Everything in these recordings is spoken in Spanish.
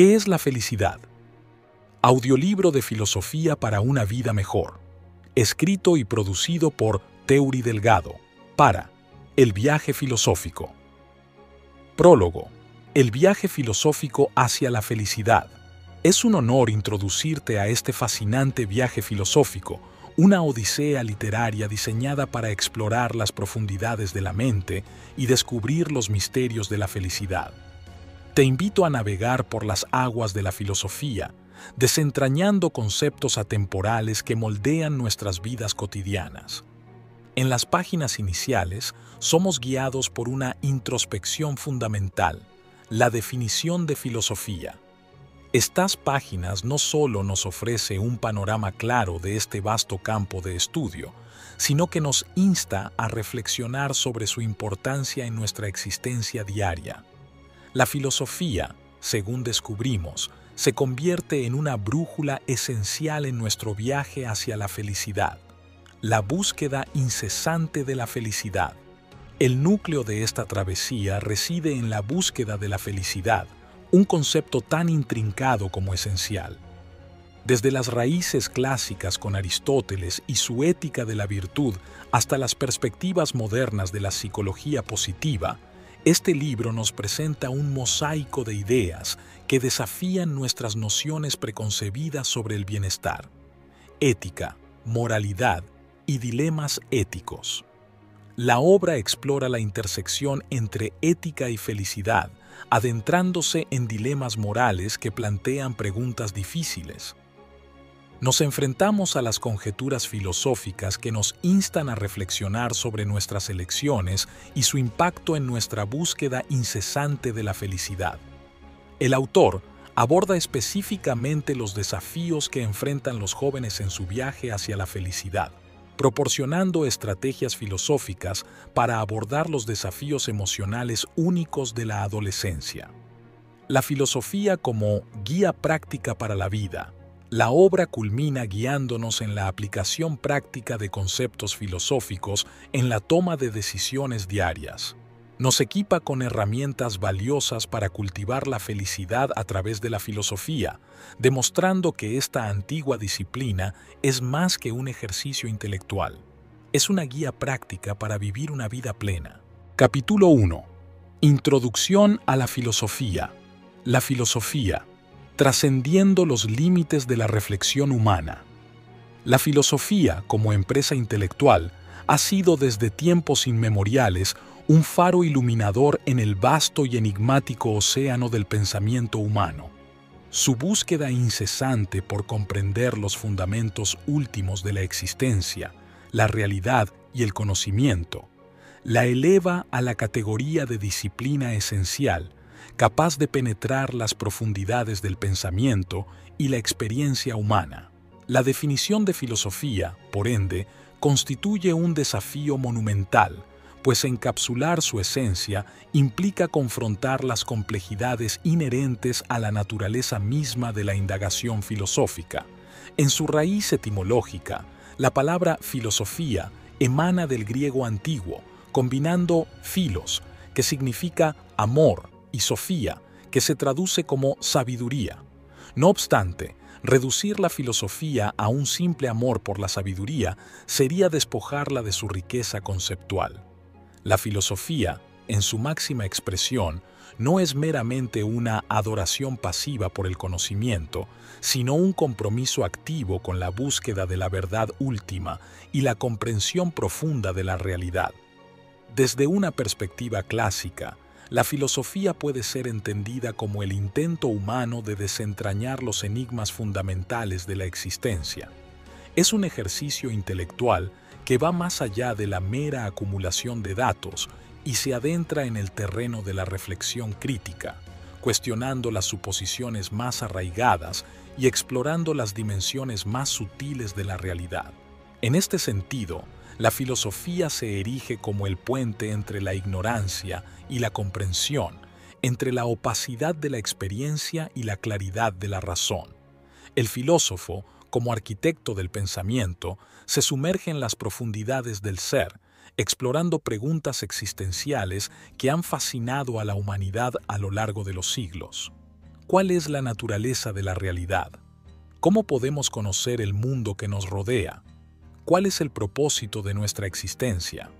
¿Qué es la felicidad? Audiolibro de filosofía para una vida mejor. Escrito y producido por Teuri Delgado. Para El viaje filosófico. Prólogo. El viaje filosófico hacia la felicidad. Es un honor introducirte a este fascinante viaje filosófico, una odisea literaria diseñada para explorar las profundidades de la mente y descubrir los misterios de la felicidad. Te invito a navegar por las aguas de la filosofía, desentrañando conceptos atemporales que moldean nuestras vidas cotidianas. En las páginas iniciales somos guiados por una introspección fundamental, la definición de filosofía. Estas páginas no solo nos ofrece un panorama claro de este vasto campo de estudio, sino que nos insta a reflexionar sobre su importancia en nuestra existencia diaria. La filosofía, según descubrimos, se convierte en una brújula esencial en nuestro viaje hacia la felicidad, la búsqueda incesante de la felicidad. El núcleo de esta travesía reside en la búsqueda de la felicidad, un concepto tan intrincado como esencial. Desde las raíces clásicas con Aristóteles y su ética de la virtud hasta las perspectivas modernas de la psicología positiva, este libro nos presenta un mosaico de ideas que desafían nuestras nociones preconcebidas sobre el bienestar, ética, moralidad y dilemas éticos. La obra explora la intersección entre ética y felicidad, adentrándose en dilemas morales que plantean preguntas difíciles nos enfrentamos a las conjeturas filosóficas que nos instan a reflexionar sobre nuestras elecciones y su impacto en nuestra búsqueda incesante de la felicidad. El autor aborda específicamente los desafíos que enfrentan los jóvenes en su viaje hacia la felicidad, proporcionando estrategias filosóficas para abordar los desafíos emocionales únicos de la adolescencia. La filosofía como guía práctica para la vida, la obra culmina guiándonos en la aplicación práctica de conceptos filosóficos en la toma de decisiones diarias. Nos equipa con herramientas valiosas para cultivar la felicidad a través de la filosofía, demostrando que esta antigua disciplina es más que un ejercicio intelectual. Es una guía práctica para vivir una vida plena. Capítulo 1. Introducción a la filosofía. La filosofía trascendiendo los límites de la reflexión humana. La filosofía como empresa intelectual ha sido desde tiempos inmemoriales un faro iluminador en el vasto y enigmático océano del pensamiento humano. Su búsqueda incesante por comprender los fundamentos últimos de la existencia, la realidad y el conocimiento, la eleva a la categoría de disciplina esencial capaz de penetrar las profundidades del pensamiento y la experiencia humana. La definición de filosofía, por ende, constituye un desafío monumental, pues encapsular su esencia implica confrontar las complejidades inherentes a la naturaleza misma de la indagación filosófica. En su raíz etimológica, la palabra filosofía emana del griego antiguo, combinando filos, que significa amor, y sofía, que se traduce como sabiduría. No obstante, reducir la filosofía a un simple amor por la sabiduría sería despojarla de su riqueza conceptual. La filosofía, en su máxima expresión, no es meramente una adoración pasiva por el conocimiento, sino un compromiso activo con la búsqueda de la verdad última y la comprensión profunda de la realidad. Desde una perspectiva clásica, la filosofía puede ser entendida como el intento humano de desentrañar los enigmas fundamentales de la existencia. Es un ejercicio intelectual que va más allá de la mera acumulación de datos y se adentra en el terreno de la reflexión crítica, cuestionando las suposiciones más arraigadas y explorando las dimensiones más sutiles de la realidad. En este sentido, la filosofía se erige como el puente entre la ignorancia y la comprensión, entre la opacidad de la experiencia y la claridad de la razón. El filósofo, como arquitecto del pensamiento, se sumerge en las profundidades del ser, explorando preguntas existenciales que han fascinado a la humanidad a lo largo de los siglos. ¿Cuál es la naturaleza de la realidad? ¿Cómo podemos conocer el mundo que nos rodea? ¿Cuál es el propósito de nuestra existencia?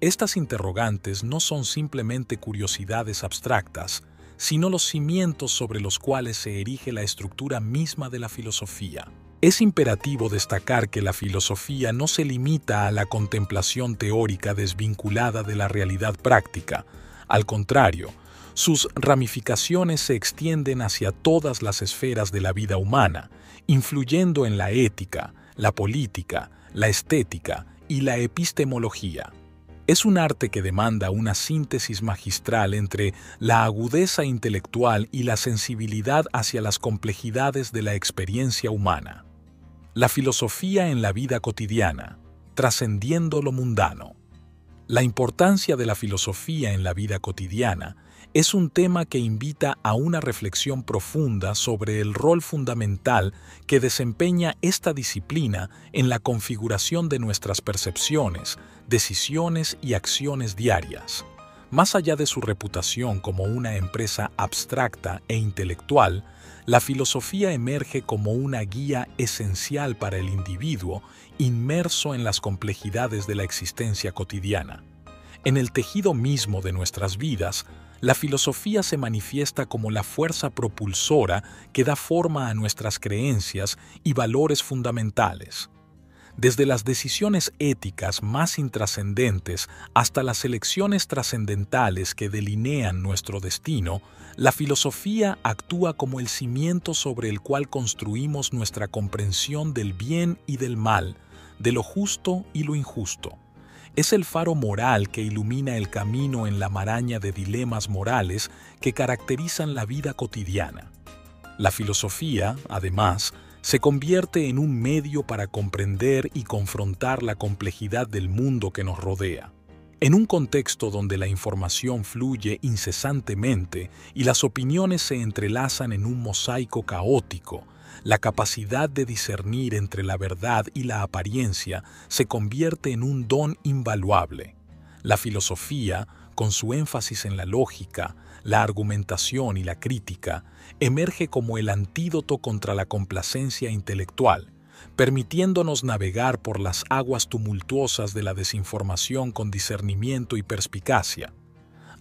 Estas interrogantes no son simplemente curiosidades abstractas, sino los cimientos sobre los cuales se erige la estructura misma de la filosofía. Es imperativo destacar que la filosofía no se limita a la contemplación teórica desvinculada de la realidad práctica. Al contrario, sus ramificaciones se extienden hacia todas las esferas de la vida humana, influyendo en la ética, la política, la estética y la epistemología. Es un arte que demanda una síntesis magistral entre la agudeza intelectual y la sensibilidad hacia las complejidades de la experiencia humana. La filosofía en la vida cotidiana, trascendiendo lo mundano. La importancia de la filosofía en la vida cotidiana es un tema que invita a una reflexión profunda sobre el rol fundamental que desempeña esta disciplina en la configuración de nuestras percepciones, decisiones y acciones diarias. Más allá de su reputación como una empresa abstracta e intelectual, la filosofía emerge como una guía esencial para el individuo inmerso en las complejidades de la existencia cotidiana. En el tejido mismo de nuestras vidas, la filosofía se manifiesta como la fuerza propulsora que da forma a nuestras creencias y valores fundamentales. Desde las decisiones éticas más intrascendentes hasta las elecciones trascendentales que delinean nuestro destino, la filosofía actúa como el cimiento sobre el cual construimos nuestra comprensión del bien y del mal, de lo justo y lo injusto es el faro moral que ilumina el camino en la maraña de dilemas morales que caracterizan la vida cotidiana. La filosofía, además, se convierte en un medio para comprender y confrontar la complejidad del mundo que nos rodea. En un contexto donde la información fluye incesantemente y las opiniones se entrelazan en un mosaico caótico, la capacidad de discernir entre la verdad y la apariencia se convierte en un don invaluable. La filosofía, con su énfasis en la lógica, la argumentación y la crítica, emerge como el antídoto contra la complacencia intelectual, permitiéndonos navegar por las aguas tumultuosas de la desinformación con discernimiento y perspicacia.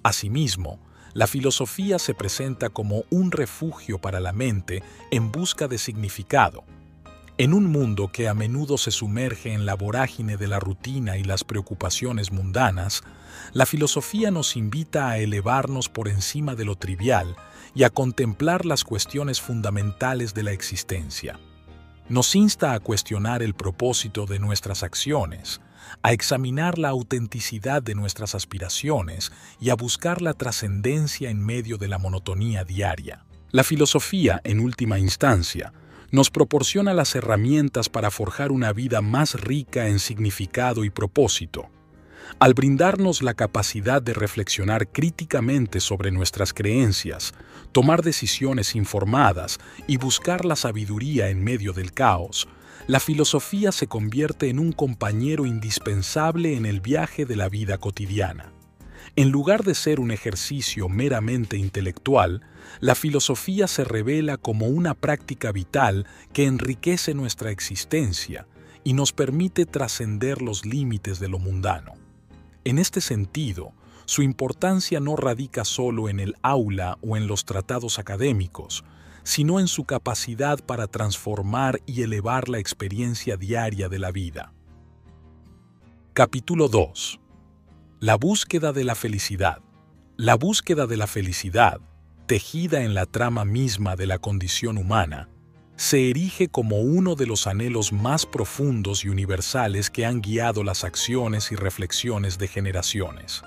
Asimismo, la filosofía se presenta como un refugio para la mente en busca de significado. En un mundo que a menudo se sumerge en la vorágine de la rutina y las preocupaciones mundanas, la filosofía nos invita a elevarnos por encima de lo trivial y a contemplar las cuestiones fundamentales de la existencia. Nos insta a cuestionar el propósito de nuestras acciones, a examinar la autenticidad de nuestras aspiraciones y a buscar la trascendencia en medio de la monotonía diaria. La filosofía, en última instancia, nos proporciona las herramientas para forjar una vida más rica en significado y propósito, al brindarnos la capacidad de reflexionar críticamente sobre nuestras creencias, tomar decisiones informadas y buscar la sabiduría en medio del caos, la filosofía se convierte en un compañero indispensable en el viaje de la vida cotidiana. En lugar de ser un ejercicio meramente intelectual, la filosofía se revela como una práctica vital que enriquece nuestra existencia y nos permite trascender los límites de lo mundano. En este sentido, su importancia no radica solo en el aula o en los tratados académicos, sino en su capacidad para transformar y elevar la experiencia diaria de la vida. Capítulo 2. La búsqueda de la felicidad. La búsqueda de la felicidad, tejida en la trama misma de la condición humana, se erige como uno de los anhelos más profundos y universales que han guiado las acciones y reflexiones de generaciones.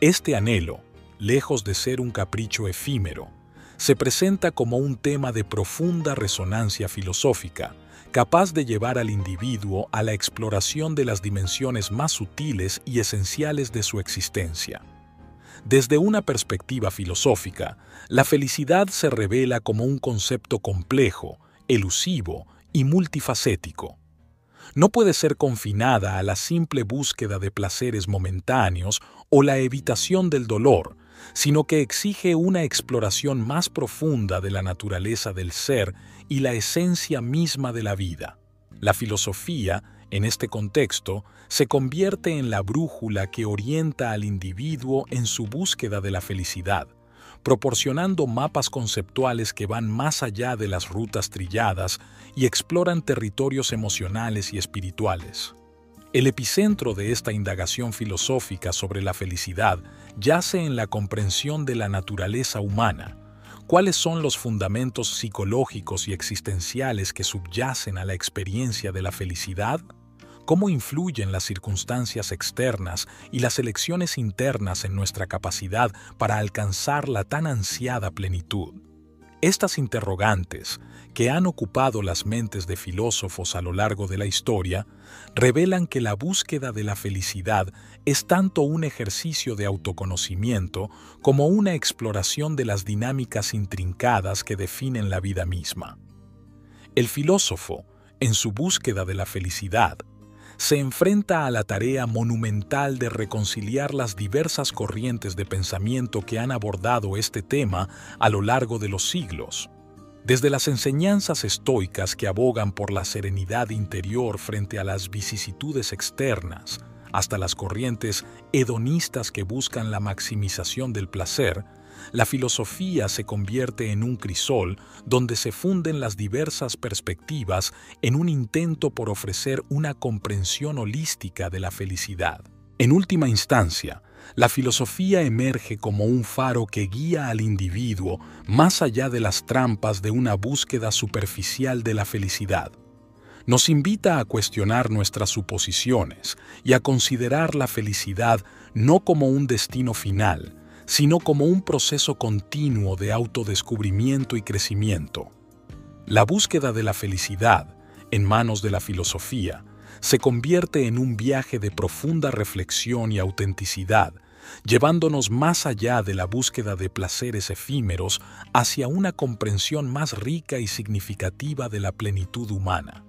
Este anhelo, lejos de ser un capricho efímero, se presenta como un tema de profunda resonancia filosófica, capaz de llevar al individuo a la exploración de las dimensiones más sutiles y esenciales de su existencia. Desde una perspectiva filosófica, la felicidad se revela como un concepto complejo, elusivo y multifacético. No puede ser confinada a la simple búsqueda de placeres momentáneos o la evitación del dolor, sino que exige una exploración más profunda de la naturaleza del ser y la esencia misma de la vida. La filosofía, en este contexto, se convierte en la brújula que orienta al individuo en su búsqueda de la felicidad, proporcionando mapas conceptuales que van más allá de las rutas trilladas y exploran territorios emocionales y espirituales. El epicentro de esta indagación filosófica sobre la felicidad yace en la comprensión de la naturaleza humana, cuáles son los fundamentos psicológicos y existenciales que subyacen a la experiencia de la felicidad, cómo influyen las circunstancias externas y las elecciones internas en nuestra capacidad para alcanzar la tan ansiada plenitud. Estas interrogantes, que han ocupado las mentes de filósofos a lo largo de la historia, revelan que la búsqueda de la felicidad es tanto un ejercicio de autoconocimiento como una exploración de las dinámicas intrincadas que definen la vida misma. El filósofo, en su búsqueda de la felicidad, se enfrenta a la tarea monumental de reconciliar las diversas corrientes de pensamiento que han abordado este tema a lo largo de los siglos. Desde las enseñanzas estoicas que abogan por la serenidad interior frente a las vicisitudes externas, hasta las corrientes hedonistas que buscan la maximización del placer, la filosofía se convierte en un crisol donde se funden las diversas perspectivas en un intento por ofrecer una comprensión holística de la felicidad. En última instancia, la filosofía emerge como un faro que guía al individuo más allá de las trampas de una búsqueda superficial de la felicidad. Nos invita a cuestionar nuestras suposiciones y a considerar la felicidad no como un destino final, sino como un proceso continuo de autodescubrimiento y crecimiento. La búsqueda de la felicidad, en manos de la filosofía, se convierte en un viaje de profunda reflexión y autenticidad, llevándonos más allá de la búsqueda de placeres efímeros hacia una comprensión más rica y significativa de la plenitud humana.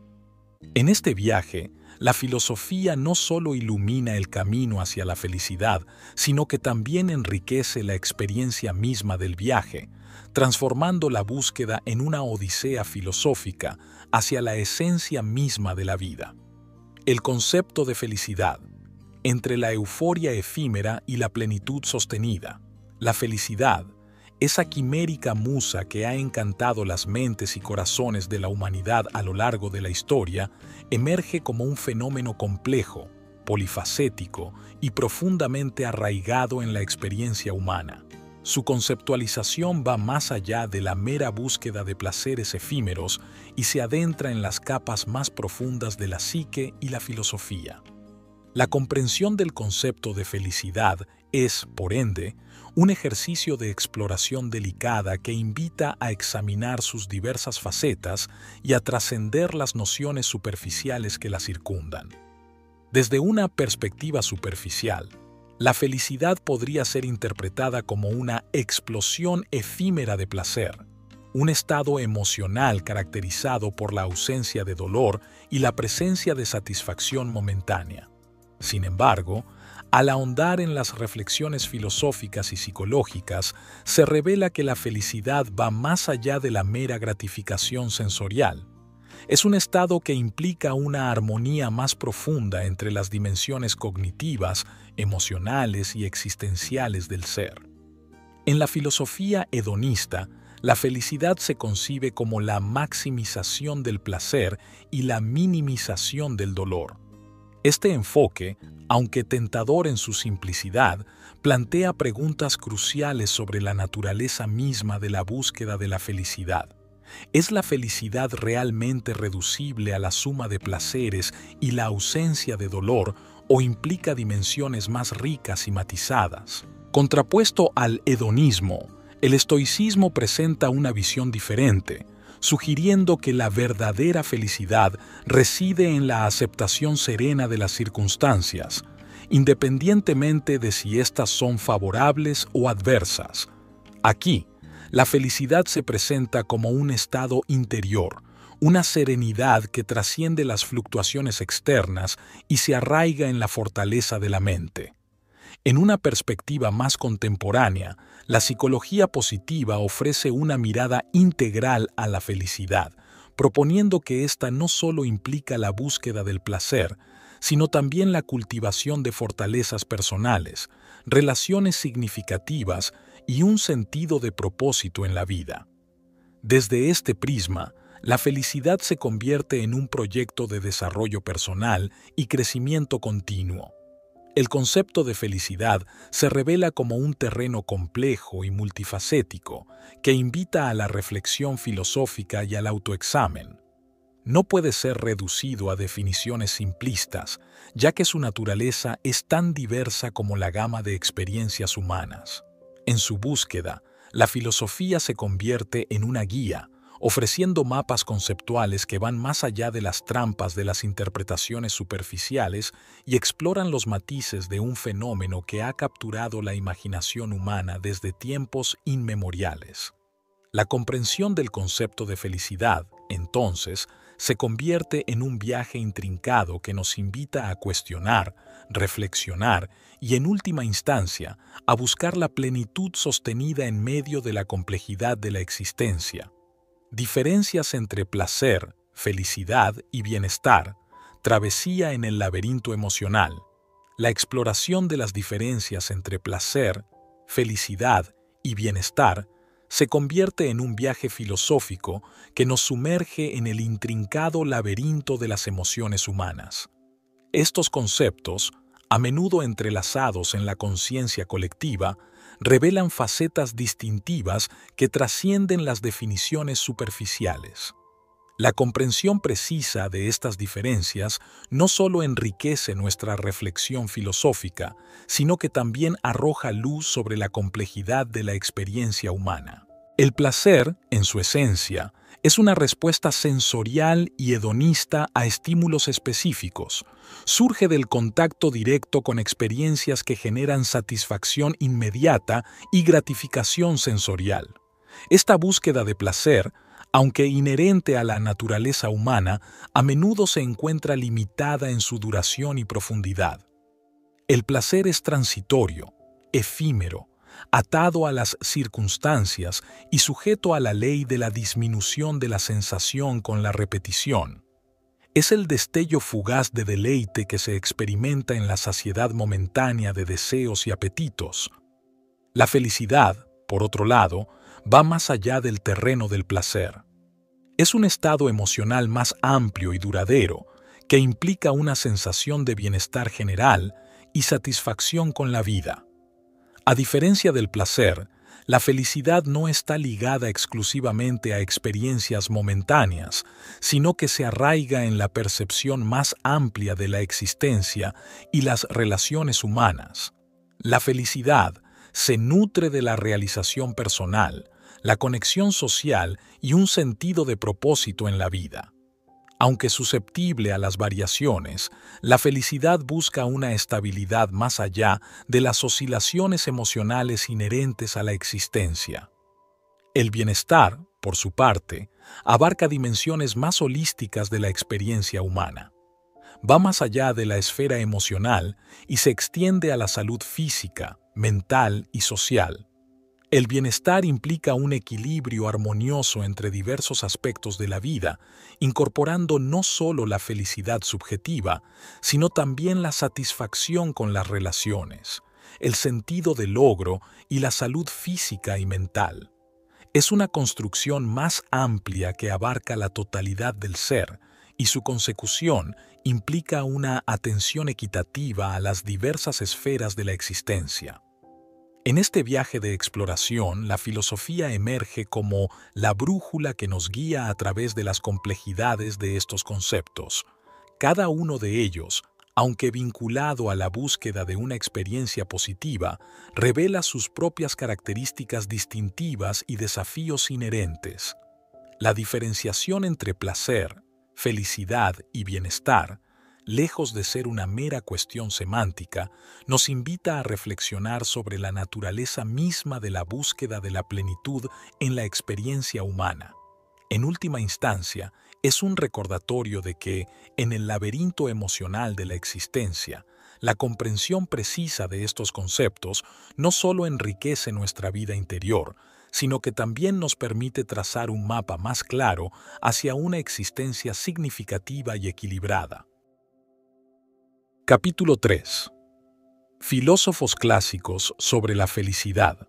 En este viaje, la filosofía no solo ilumina el camino hacia la felicidad, sino que también enriquece la experiencia misma del viaje, transformando la búsqueda en una odisea filosófica hacia la esencia misma de la vida. El concepto de felicidad, entre la euforia efímera y la plenitud sostenida, la felicidad, esa quimérica musa que ha encantado las mentes y corazones de la humanidad a lo largo de la historia, emerge como un fenómeno complejo, polifacético y profundamente arraigado en la experiencia humana. Su conceptualización va más allá de la mera búsqueda de placeres efímeros y se adentra en las capas más profundas de la psique y la filosofía. La comprensión del concepto de felicidad es, por ende, un ejercicio de exploración delicada que invita a examinar sus diversas facetas y a trascender las nociones superficiales que la circundan. Desde una perspectiva superficial, la felicidad podría ser interpretada como una explosión efímera de placer, un estado emocional caracterizado por la ausencia de dolor y la presencia de satisfacción momentánea. Sin embargo, al ahondar en las reflexiones filosóficas y psicológicas, se revela que la felicidad va más allá de la mera gratificación sensorial. Es un estado que implica una armonía más profunda entre las dimensiones cognitivas, emocionales y existenciales del ser. En la filosofía hedonista, la felicidad se concibe como la maximización del placer y la minimización del dolor. Este enfoque, aunque tentador en su simplicidad, plantea preguntas cruciales sobre la naturaleza misma de la búsqueda de la felicidad. ¿Es la felicidad realmente reducible a la suma de placeres y la ausencia de dolor o implica dimensiones más ricas y matizadas? Contrapuesto al hedonismo, el estoicismo presenta una visión diferente, sugiriendo que la verdadera felicidad reside en la aceptación serena de las circunstancias, independientemente de si éstas son favorables o adversas. Aquí, la felicidad se presenta como un estado interior, una serenidad que trasciende las fluctuaciones externas y se arraiga en la fortaleza de la mente. En una perspectiva más contemporánea, la psicología positiva ofrece una mirada integral a la felicidad, proponiendo que ésta no solo implica la búsqueda del placer, sino también la cultivación de fortalezas personales, relaciones significativas y un sentido de propósito en la vida. Desde este prisma, la felicidad se convierte en un proyecto de desarrollo personal y crecimiento continuo el concepto de felicidad se revela como un terreno complejo y multifacético que invita a la reflexión filosófica y al autoexamen. No puede ser reducido a definiciones simplistas, ya que su naturaleza es tan diversa como la gama de experiencias humanas. En su búsqueda, la filosofía se convierte en una guía, ofreciendo mapas conceptuales que van más allá de las trampas de las interpretaciones superficiales y exploran los matices de un fenómeno que ha capturado la imaginación humana desde tiempos inmemoriales. La comprensión del concepto de felicidad, entonces, se convierte en un viaje intrincado que nos invita a cuestionar, reflexionar y, en última instancia, a buscar la plenitud sostenida en medio de la complejidad de la existencia, Diferencias entre placer, felicidad y bienestar. Travesía en el laberinto emocional. La exploración de las diferencias entre placer, felicidad y bienestar se convierte en un viaje filosófico que nos sumerge en el intrincado laberinto de las emociones humanas. Estos conceptos, a menudo entrelazados en la conciencia colectiva, revelan facetas distintivas que trascienden las definiciones superficiales. La comprensión precisa de estas diferencias no solo enriquece nuestra reflexión filosófica, sino que también arroja luz sobre la complejidad de la experiencia humana. El placer, en su esencia, es una respuesta sensorial y hedonista a estímulos específicos. Surge del contacto directo con experiencias que generan satisfacción inmediata y gratificación sensorial. Esta búsqueda de placer, aunque inherente a la naturaleza humana, a menudo se encuentra limitada en su duración y profundidad. El placer es transitorio, efímero, atado a las circunstancias y sujeto a la ley de la disminución de la sensación con la repetición. Es el destello fugaz de deleite que se experimenta en la saciedad momentánea de deseos y apetitos. La felicidad, por otro lado, va más allá del terreno del placer. Es un estado emocional más amplio y duradero, que implica una sensación de bienestar general y satisfacción con la vida. A diferencia del placer, la felicidad no está ligada exclusivamente a experiencias momentáneas, sino que se arraiga en la percepción más amplia de la existencia y las relaciones humanas. La felicidad se nutre de la realización personal, la conexión social y un sentido de propósito en la vida. Aunque susceptible a las variaciones, la felicidad busca una estabilidad más allá de las oscilaciones emocionales inherentes a la existencia. El bienestar, por su parte, abarca dimensiones más holísticas de la experiencia humana. Va más allá de la esfera emocional y se extiende a la salud física, mental y social. El bienestar implica un equilibrio armonioso entre diversos aspectos de la vida, incorporando no solo la felicidad subjetiva, sino también la satisfacción con las relaciones, el sentido de logro y la salud física y mental. Es una construcción más amplia que abarca la totalidad del ser, y su consecución implica una atención equitativa a las diversas esferas de la existencia. En este viaje de exploración, la filosofía emerge como la brújula que nos guía a través de las complejidades de estos conceptos. Cada uno de ellos, aunque vinculado a la búsqueda de una experiencia positiva, revela sus propias características distintivas y desafíos inherentes. La diferenciación entre placer, felicidad y bienestar lejos de ser una mera cuestión semántica, nos invita a reflexionar sobre la naturaleza misma de la búsqueda de la plenitud en la experiencia humana. En última instancia, es un recordatorio de que, en el laberinto emocional de la existencia, la comprensión precisa de estos conceptos no solo enriquece nuestra vida interior, sino que también nos permite trazar un mapa más claro hacia una existencia significativa y equilibrada. Capítulo 3. Filósofos clásicos sobre la felicidad.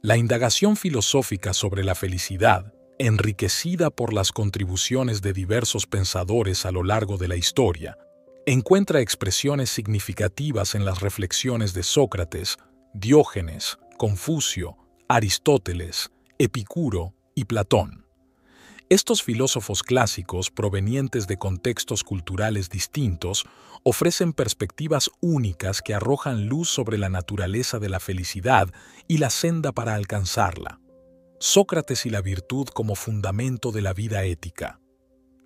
La indagación filosófica sobre la felicidad, enriquecida por las contribuciones de diversos pensadores a lo largo de la historia, encuentra expresiones significativas en las reflexiones de Sócrates, Diógenes, Confucio, Aristóteles, Epicuro y Platón. Estos filósofos clásicos, provenientes de contextos culturales distintos, ofrecen perspectivas únicas que arrojan luz sobre la naturaleza de la felicidad y la senda para alcanzarla. Sócrates y la virtud como fundamento de la vida ética.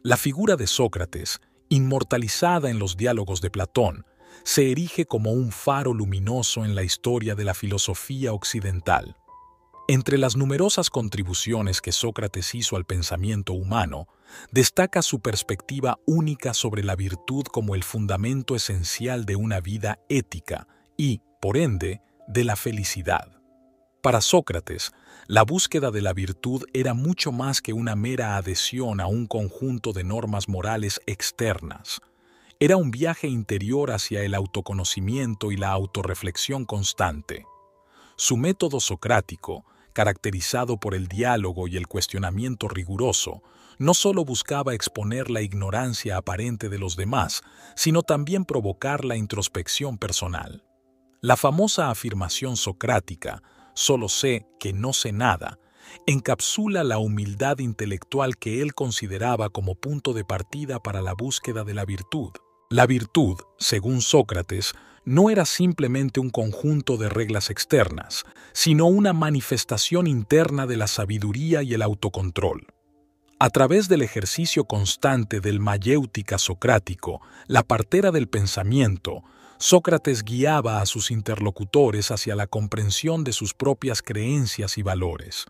La figura de Sócrates, inmortalizada en los diálogos de Platón, se erige como un faro luminoso en la historia de la filosofía occidental. Entre las numerosas contribuciones que Sócrates hizo al pensamiento humano, destaca su perspectiva única sobre la virtud como el fundamento esencial de una vida ética y, por ende, de la felicidad. Para Sócrates, la búsqueda de la virtud era mucho más que una mera adhesión a un conjunto de normas morales externas. Era un viaje interior hacia el autoconocimiento y la autorreflexión constante. Su método socrático caracterizado por el diálogo y el cuestionamiento riguroso, no solo buscaba exponer la ignorancia aparente de los demás, sino también provocar la introspección personal. La famosa afirmación socrática, solo sé que no sé nada, encapsula la humildad intelectual que él consideraba como punto de partida para la búsqueda de la virtud. La virtud, según Sócrates, no era simplemente un conjunto de reglas externas, sino una manifestación interna de la sabiduría y el autocontrol. A través del ejercicio constante del mayéutica socrático, la partera del pensamiento, Sócrates guiaba a sus interlocutores hacia la comprensión de sus propias creencias y valores.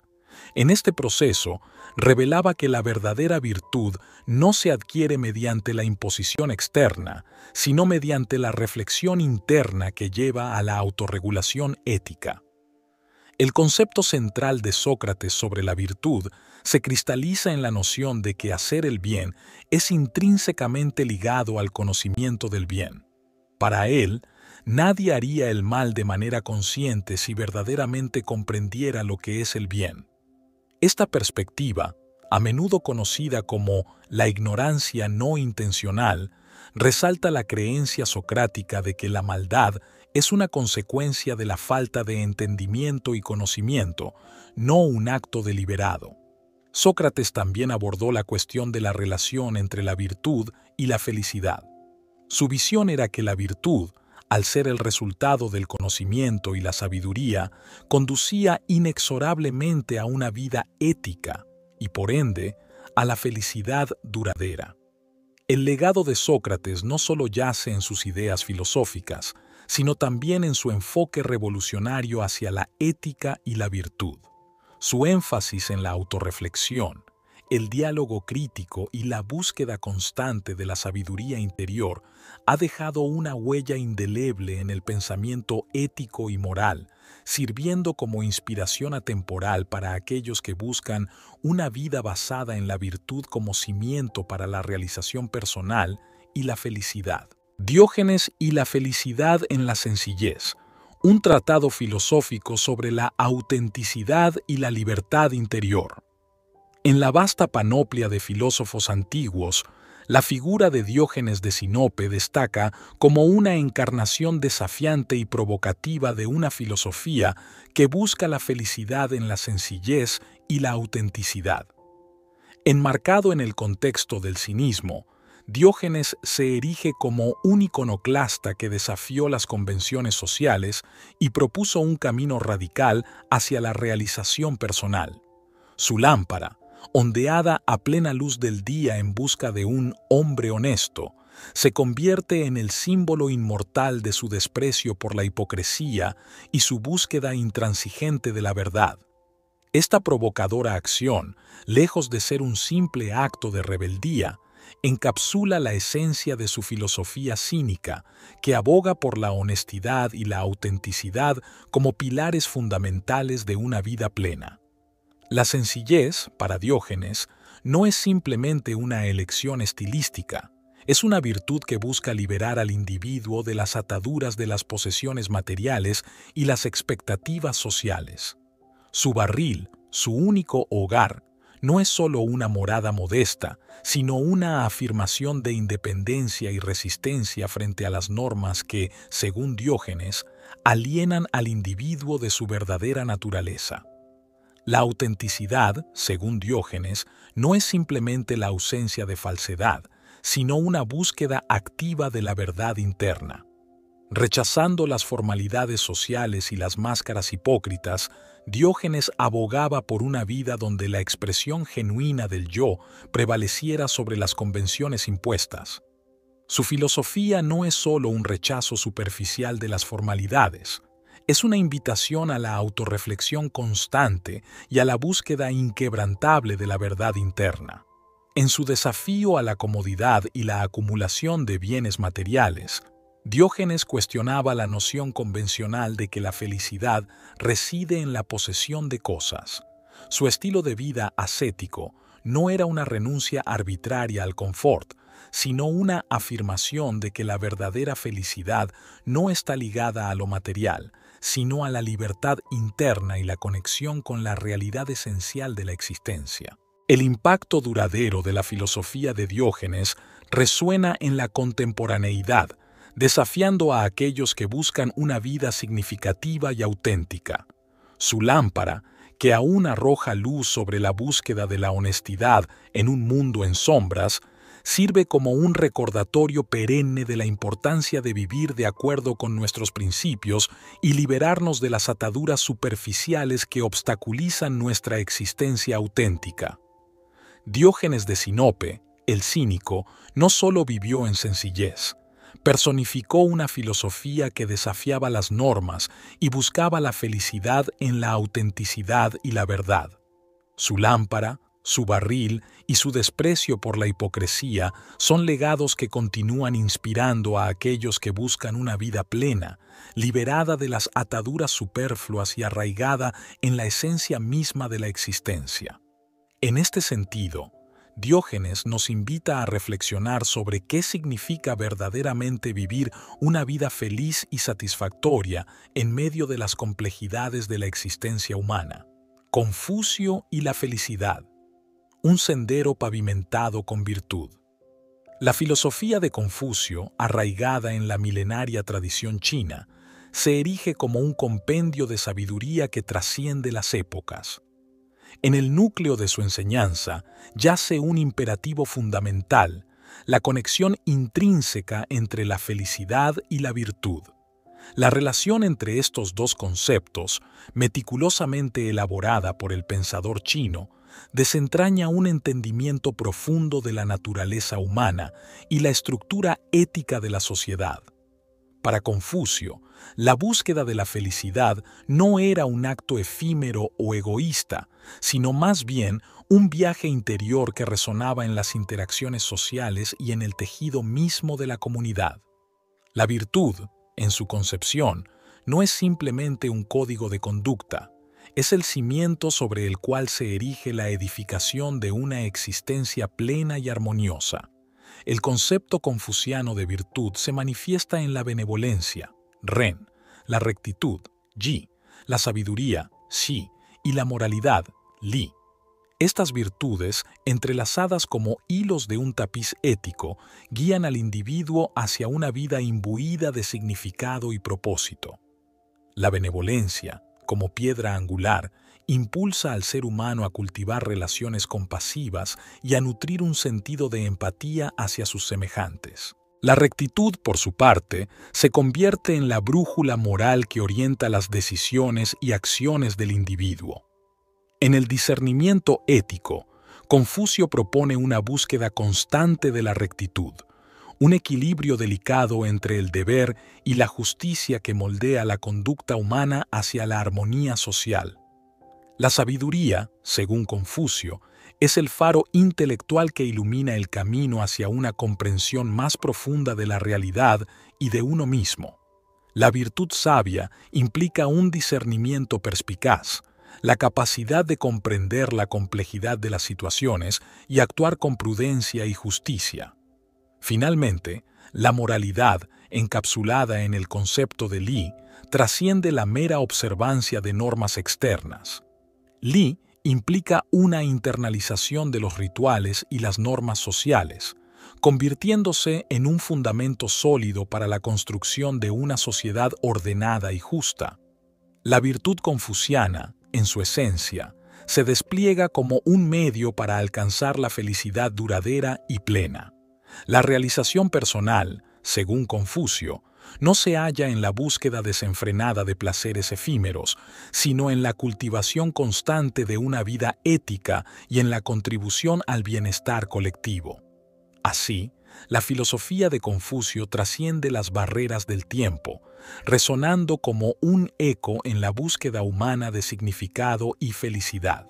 En este proceso, revelaba que la verdadera virtud no se adquiere mediante la imposición externa, sino mediante la reflexión interna que lleva a la autorregulación ética. El concepto central de Sócrates sobre la virtud se cristaliza en la noción de que hacer el bien es intrínsecamente ligado al conocimiento del bien. Para él, nadie haría el mal de manera consciente si verdaderamente comprendiera lo que es el bien. Esta perspectiva, a menudo conocida como la ignorancia no intencional, resalta la creencia socrática de que la maldad es una consecuencia de la falta de entendimiento y conocimiento, no un acto deliberado. Sócrates también abordó la cuestión de la relación entre la virtud y la felicidad. Su visión era que la virtud, al ser el resultado del conocimiento y la sabiduría, conducía inexorablemente a una vida ética y por ende a la felicidad duradera. El legado de Sócrates no solo yace en sus ideas filosóficas, sino también en su enfoque revolucionario hacia la ética y la virtud, su énfasis en la autorreflexión, el diálogo crítico y la búsqueda constante de la sabiduría interior ha dejado una huella indeleble en el pensamiento ético y moral, sirviendo como inspiración atemporal para aquellos que buscan una vida basada en la virtud como cimiento para la realización personal y la felicidad. Diógenes y la felicidad en la sencillez, un tratado filosófico sobre la autenticidad y la libertad interior. En la vasta panoplia de filósofos antiguos, la figura de Diógenes de Sinope destaca como una encarnación desafiante y provocativa de una filosofía que busca la felicidad en la sencillez y la autenticidad. Enmarcado en el contexto del cinismo, Diógenes se erige como un iconoclasta que desafió las convenciones sociales y propuso un camino radical hacia la realización personal. Su lámpara, ondeada a plena luz del día en busca de un hombre honesto, se convierte en el símbolo inmortal de su desprecio por la hipocresía y su búsqueda intransigente de la verdad. Esta provocadora acción, lejos de ser un simple acto de rebeldía, encapsula la esencia de su filosofía cínica, que aboga por la honestidad y la autenticidad como pilares fundamentales de una vida plena. La sencillez, para Diógenes, no es simplemente una elección estilística, es una virtud que busca liberar al individuo de las ataduras de las posesiones materiales y las expectativas sociales. Su barril, su único hogar, no es solo una morada modesta, sino una afirmación de independencia y resistencia frente a las normas que, según Diógenes, alienan al individuo de su verdadera naturaleza. La autenticidad, según Diógenes, no es simplemente la ausencia de falsedad, sino una búsqueda activa de la verdad interna. Rechazando las formalidades sociales y las máscaras hipócritas, Diógenes abogaba por una vida donde la expresión genuina del yo prevaleciera sobre las convenciones impuestas. Su filosofía no es sólo un rechazo superficial de las formalidades, es una invitación a la autorreflexión constante y a la búsqueda inquebrantable de la verdad interna. En su desafío a la comodidad y la acumulación de bienes materiales, Diógenes cuestionaba la noción convencional de que la felicidad reside en la posesión de cosas. Su estilo de vida ascético no era una renuncia arbitraria al confort, sino una afirmación de que la verdadera felicidad no está ligada a lo material, sino a la libertad interna y la conexión con la realidad esencial de la existencia. El impacto duradero de la filosofía de Diógenes resuena en la contemporaneidad, desafiando a aquellos que buscan una vida significativa y auténtica. Su lámpara, que aún arroja luz sobre la búsqueda de la honestidad en un mundo en sombras, sirve como un recordatorio perenne de la importancia de vivir de acuerdo con nuestros principios y liberarnos de las ataduras superficiales que obstaculizan nuestra existencia auténtica. Diógenes de Sinope, el cínico, no solo vivió en sencillez, personificó una filosofía que desafiaba las normas y buscaba la felicidad en la autenticidad y la verdad. Su lámpara, su barril y su desprecio por la hipocresía son legados que continúan inspirando a aquellos que buscan una vida plena, liberada de las ataduras superfluas y arraigada en la esencia misma de la existencia. En este sentido, Diógenes nos invita a reflexionar sobre qué significa verdaderamente vivir una vida feliz y satisfactoria en medio de las complejidades de la existencia humana. Confucio y la felicidad un sendero pavimentado con virtud. La filosofía de Confucio, arraigada en la milenaria tradición china, se erige como un compendio de sabiduría que trasciende las épocas. En el núcleo de su enseñanza yace un imperativo fundamental, la conexión intrínseca entre la felicidad y la virtud. La relación entre estos dos conceptos, meticulosamente elaborada por el pensador chino, desentraña un entendimiento profundo de la naturaleza humana y la estructura ética de la sociedad. Para Confucio, la búsqueda de la felicidad no era un acto efímero o egoísta, sino más bien un viaje interior que resonaba en las interacciones sociales y en el tejido mismo de la comunidad. La virtud, en su concepción, no es simplemente un código de conducta, es el cimiento sobre el cual se erige la edificación de una existencia plena y armoniosa. El concepto confuciano de virtud se manifiesta en la benevolencia, ren, la rectitud, ji, la sabiduría, si, y la moralidad, li. Estas virtudes, entrelazadas como hilos de un tapiz ético, guían al individuo hacia una vida imbuida de significado y propósito. La benevolencia, como piedra angular, impulsa al ser humano a cultivar relaciones compasivas y a nutrir un sentido de empatía hacia sus semejantes. La rectitud, por su parte, se convierte en la brújula moral que orienta las decisiones y acciones del individuo. En el discernimiento ético, Confucio propone una búsqueda constante de la rectitud, un equilibrio delicado entre el deber y la justicia que moldea la conducta humana hacia la armonía social. La sabiduría, según Confucio, es el faro intelectual que ilumina el camino hacia una comprensión más profunda de la realidad y de uno mismo. La virtud sabia implica un discernimiento perspicaz, la capacidad de comprender la complejidad de las situaciones y actuar con prudencia y justicia. Finalmente, la moralidad, encapsulada en el concepto de Li, trasciende la mera observancia de normas externas. Li implica una internalización de los rituales y las normas sociales, convirtiéndose en un fundamento sólido para la construcción de una sociedad ordenada y justa. La virtud confuciana, en su esencia, se despliega como un medio para alcanzar la felicidad duradera y plena. La realización personal, según Confucio, no se halla en la búsqueda desenfrenada de placeres efímeros, sino en la cultivación constante de una vida ética y en la contribución al bienestar colectivo. Así, la filosofía de Confucio trasciende las barreras del tiempo, resonando como un eco en la búsqueda humana de significado y felicidad.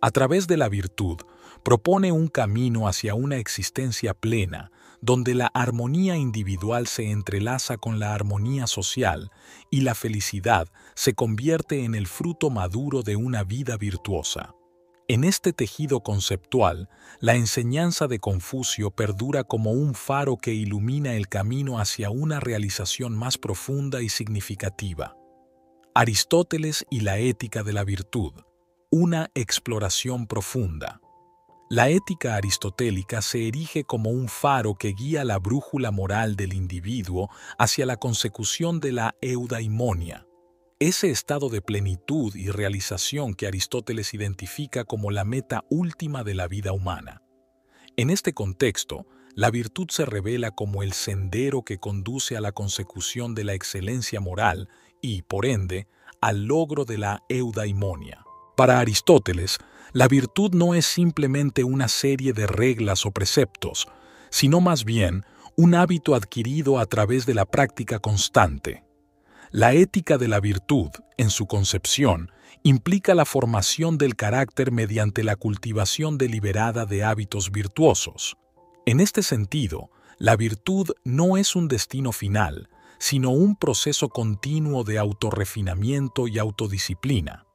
A través de la virtud, propone un camino hacia una existencia plena, donde la armonía individual se entrelaza con la armonía social y la felicidad se convierte en el fruto maduro de una vida virtuosa. En este tejido conceptual, la enseñanza de Confucio perdura como un faro que ilumina el camino hacia una realización más profunda y significativa. Aristóteles y la ética de la virtud, una exploración profunda. La ética aristotélica se erige como un faro que guía la brújula moral del individuo hacia la consecución de la eudaimonia, ese estado de plenitud y realización que Aristóteles identifica como la meta última de la vida humana. En este contexto, la virtud se revela como el sendero que conduce a la consecución de la excelencia moral y, por ende, al logro de la eudaimonia. Para Aristóteles, la virtud no es simplemente una serie de reglas o preceptos, sino más bien un hábito adquirido a través de la práctica constante. La ética de la virtud, en su concepción, implica la formación del carácter mediante la cultivación deliberada de hábitos virtuosos. En este sentido, la virtud no es un destino final, sino un proceso continuo de autorrefinamiento y autodisciplina.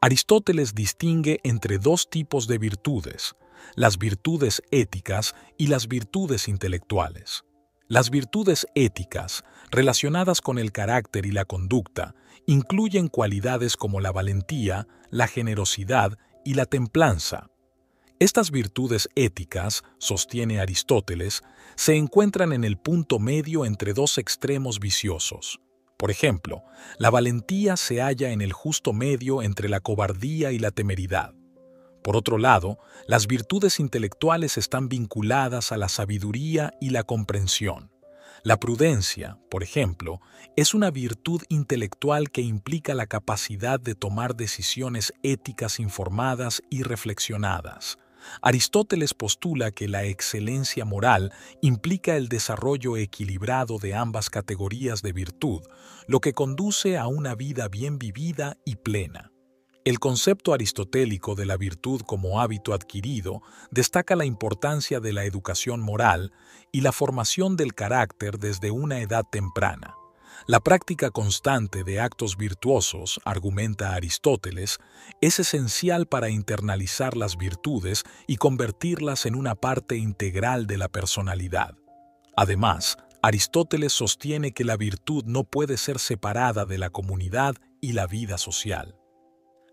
Aristóteles distingue entre dos tipos de virtudes, las virtudes éticas y las virtudes intelectuales. Las virtudes éticas, relacionadas con el carácter y la conducta, incluyen cualidades como la valentía, la generosidad y la templanza. Estas virtudes éticas, sostiene Aristóteles, se encuentran en el punto medio entre dos extremos viciosos, por ejemplo, la valentía se halla en el justo medio entre la cobardía y la temeridad. Por otro lado, las virtudes intelectuales están vinculadas a la sabiduría y la comprensión. La prudencia, por ejemplo, es una virtud intelectual que implica la capacidad de tomar decisiones éticas informadas y reflexionadas. Aristóteles postula que la excelencia moral implica el desarrollo equilibrado de ambas categorías de virtud, lo que conduce a una vida bien vivida y plena. El concepto aristotélico de la virtud como hábito adquirido destaca la importancia de la educación moral y la formación del carácter desde una edad temprana. La práctica constante de actos virtuosos, argumenta Aristóteles, es esencial para internalizar las virtudes y convertirlas en una parte integral de la personalidad. Además, Aristóteles sostiene que la virtud no puede ser separada de la comunidad y la vida social.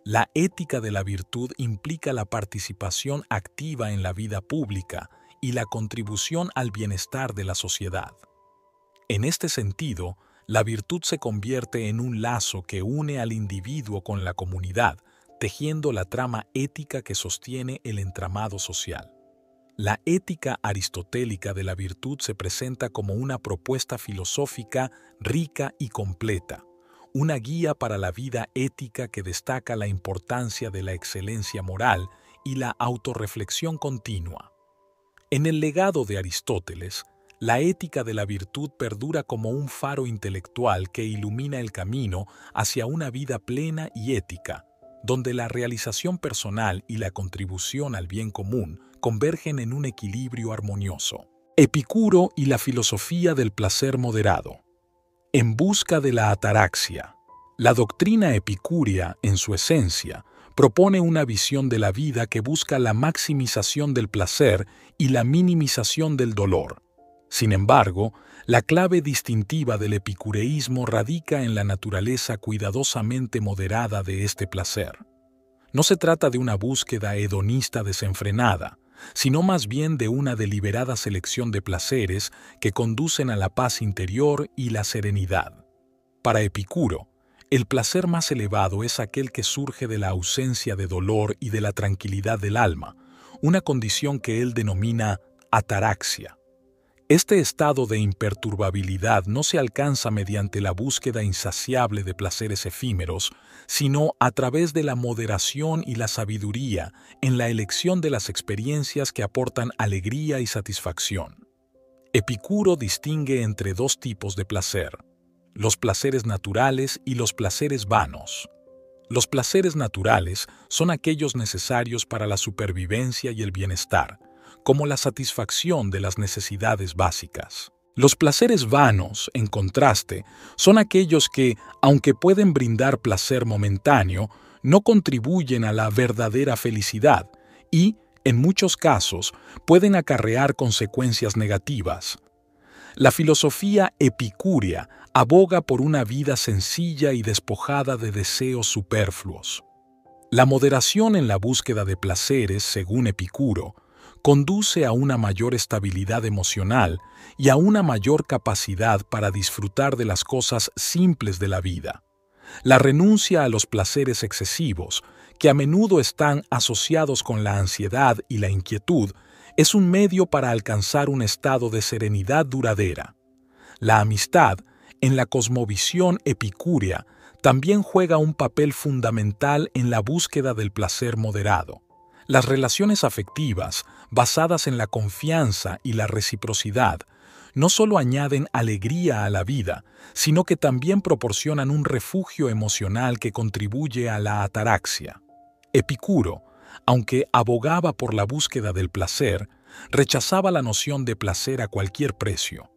La ética de la virtud implica la participación activa en la vida pública y la contribución al bienestar de la sociedad. En este sentido, la virtud se convierte en un lazo que une al individuo con la comunidad, tejiendo la trama ética que sostiene el entramado social. La ética aristotélica de la virtud se presenta como una propuesta filosófica rica y completa, una guía para la vida ética que destaca la importancia de la excelencia moral y la autorreflexión continua. En el legado de Aristóteles, la ética de la virtud perdura como un faro intelectual que ilumina el camino hacia una vida plena y ética, donde la realización personal y la contribución al bien común convergen en un equilibrio armonioso. Epicuro y la filosofía del placer moderado. En busca de la ataraxia. La doctrina epicúrea, en su esencia, propone una visión de la vida que busca la maximización del placer y la minimización del dolor, sin embargo, la clave distintiva del epicureísmo radica en la naturaleza cuidadosamente moderada de este placer. No se trata de una búsqueda hedonista desenfrenada, sino más bien de una deliberada selección de placeres que conducen a la paz interior y la serenidad. Para Epicuro, el placer más elevado es aquel que surge de la ausencia de dolor y de la tranquilidad del alma, una condición que él denomina ataraxia. Este estado de imperturbabilidad no se alcanza mediante la búsqueda insaciable de placeres efímeros, sino a través de la moderación y la sabiduría en la elección de las experiencias que aportan alegría y satisfacción. Epicuro distingue entre dos tipos de placer, los placeres naturales y los placeres vanos. Los placeres naturales son aquellos necesarios para la supervivencia y el bienestar, como la satisfacción de las necesidades básicas. Los placeres vanos, en contraste, son aquellos que, aunque pueden brindar placer momentáneo, no contribuyen a la verdadera felicidad y, en muchos casos, pueden acarrear consecuencias negativas. La filosofía epicúrea aboga por una vida sencilla y despojada de deseos superfluos. La moderación en la búsqueda de placeres, según Epicuro, conduce a una mayor estabilidad emocional y a una mayor capacidad para disfrutar de las cosas simples de la vida. La renuncia a los placeres excesivos, que a menudo están asociados con la ansiedad y la inquietud, es un medio para alcanzar un estado de serenidad duradera. La amistad, en la cosmovisión epicúrea, también juega un papel fundamental en la búsqueda del placer moderado. Las relaciones afectivas basadas en la confianza y la reciprocidad, no solo añaden alegría a la vida, sino que también proporcionan un refugio emocional que contribuye a la ataraxia. Epicuro, aunque abogaba por la búsqueda del placer, rechazaba la noción de placer a cualquier precio.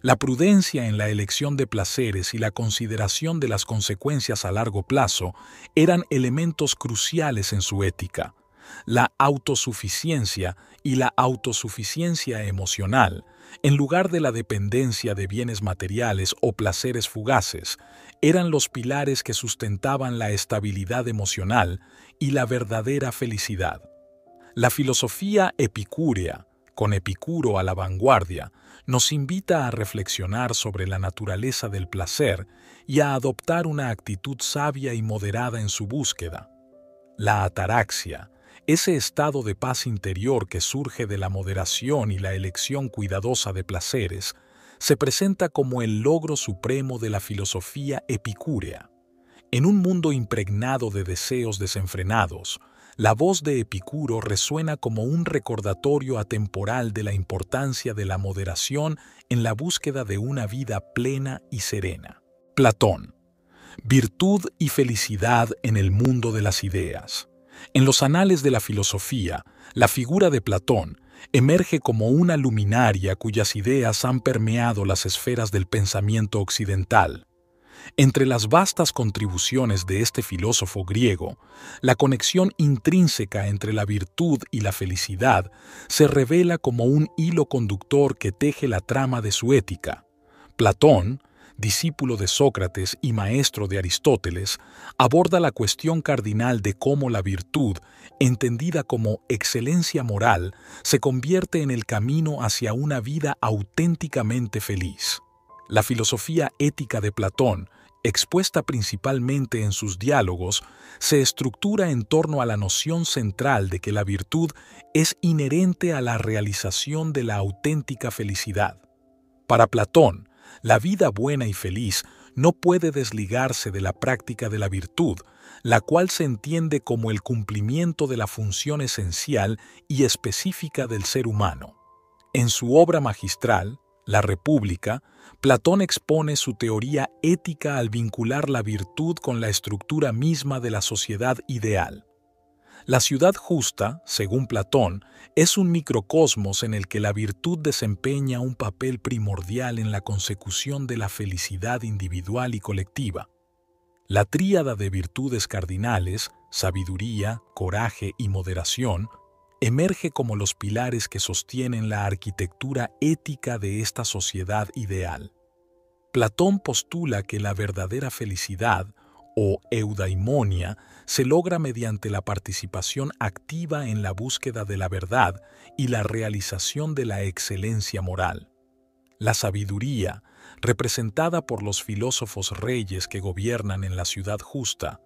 La prudencia en la elección de placeres y la consideración de las consecuencias a largo plazo eran elementos cruciales en su ética la autosuficiencia y la autosuficiencia emocional, en lugar de la dependencia de bienes materiales o placeres fugaces, eran los pilares que sustentaban la estabilidad emocional y la verdadera felicidad. La filosofía epicúrea, con Epicuro a la vanguardia, nos invita a reflexionar sobre la naturaleza del placer y a adoptar una actitud sabia y moderada en su búsqueda. La ataraxia, ese estado de paz interior que surge de la moderación y la elección cuidadosa de placeres se presenta como el logro supremo de la filosofía epicúrea. En un mundo impregnado de deseos desenfrenados, la voz de Epicuro resuena como un recordatorio atemporal de la importancia de la moderación en la búsqueda de una vida plena y serena. Platón. Virtud y felicidad en el mundo de las ideas. En los anales de la filosofía, la figura de Platón emerge como una luminaria cuyas ideas han permeado las esferas del pensamiento occidental. Entre las vastas contribuciones de este filósofo griego, la conexión intrínseca entre la virtud y la felicidad se revela como un hilo conductor que teje la trama de su ética. Platón, discípulo de Sócrates y maestro de Aristóteles, aborda la cuestión cardinal de cómo la virtud, entendida como excelencia moral, se convierte en el camino hacia una vida auténticamente feliz. La filosofía ética de Platón, expuesta principalmente en sus diálogos, se estructura en torno a la noción central de que la virtud es inherente a la realización de la auténtica felicidad. Para Platón, la vida buena y feliz no puede desligarse de la práctica de la virtud, la cual se entiende como el cumplimiento de la función esencial y específica del ser humano. En su obra magistral, La República, Platón expone su teoría ética al vincular la virtud con la estructura misma de la sociedad ideal. La ciudad justa, según Platón, es un microcosmos en el que la virtud desempeña un papel primordial en la consecución de la felicidad individual y colectiva. La tríada de virtudes cardinales, sabiduría, coraje y moderación, emerge como los pilares que sostienen la arquitectura ética de esta sociedad ideal. Platón postula que la verdadera felicidad o eudaimonia se logra mediante la participación activa en la búsqueda de la verdad y la realización de la excelencia moral. La sabiduría, representada por los filósofos reyes que gobiernan en la ciudad justa,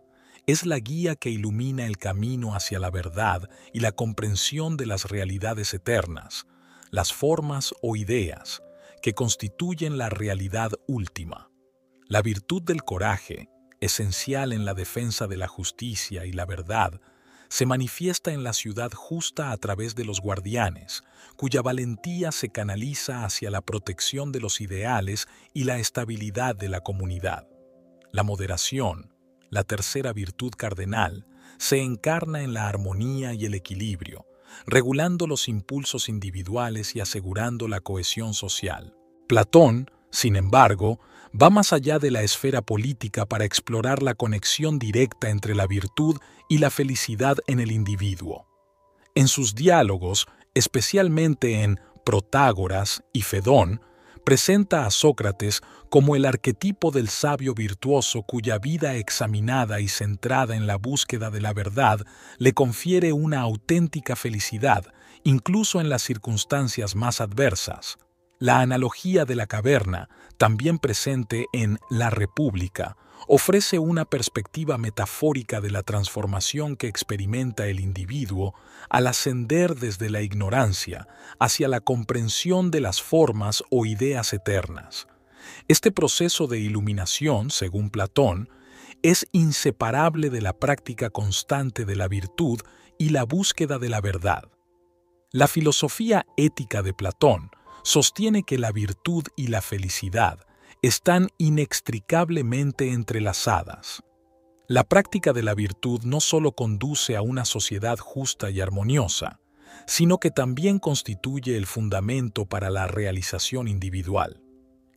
es la guía que ilumina el camino hacia la verdad y la comprensión de las realidades eternas, las formas o ideas, que constituyen la realidad última. La virtud del coraje, esencial en la defensa de la justicia y la verdad, se manifiesta en la ciudad justa a través de los guardianes, cuya valentía se canaliza hacia la protección de los ideales y la estabilidad de la comunidad. La moderación, la tercera virtud cardenal, se encarna en la armonía y el equilibrio, regulando los impulsos individuales y asegurando la cohesión social. Platón, sin embargo, va más allá de la esfera política para explorar la conexión directa entre la virtud y la felicidad en el individuo. En sus diálogos, especialmente en Protágoras y Fedón, presenta a Sócrates como el arquetipo del sabio virtuoso cuya vida examinada y centrada en la búsqueda de la verdad le confiere una auténtica felicidad, incluso en las circunstancias más adversas. La analogía de la caverna también presente en La República, ofrece una perspectiva metafórica de la transformación que experimenta el individuo al ascender desde la ignorancia hacia la comprensión de las formas o ideas eternas. Este proceso de iluminación, según Platón, es inseparable de la práctica constante de la virtud y la búsqueda de la verdad. La filosofía ética de Platón sostiene que la virtud y la felicidad están inextricablemente entrelazadas. La práctica de la virtud no solo conduce a una sociedad justa y armoniosa, sino que también constituye el fundamento para la realización individual.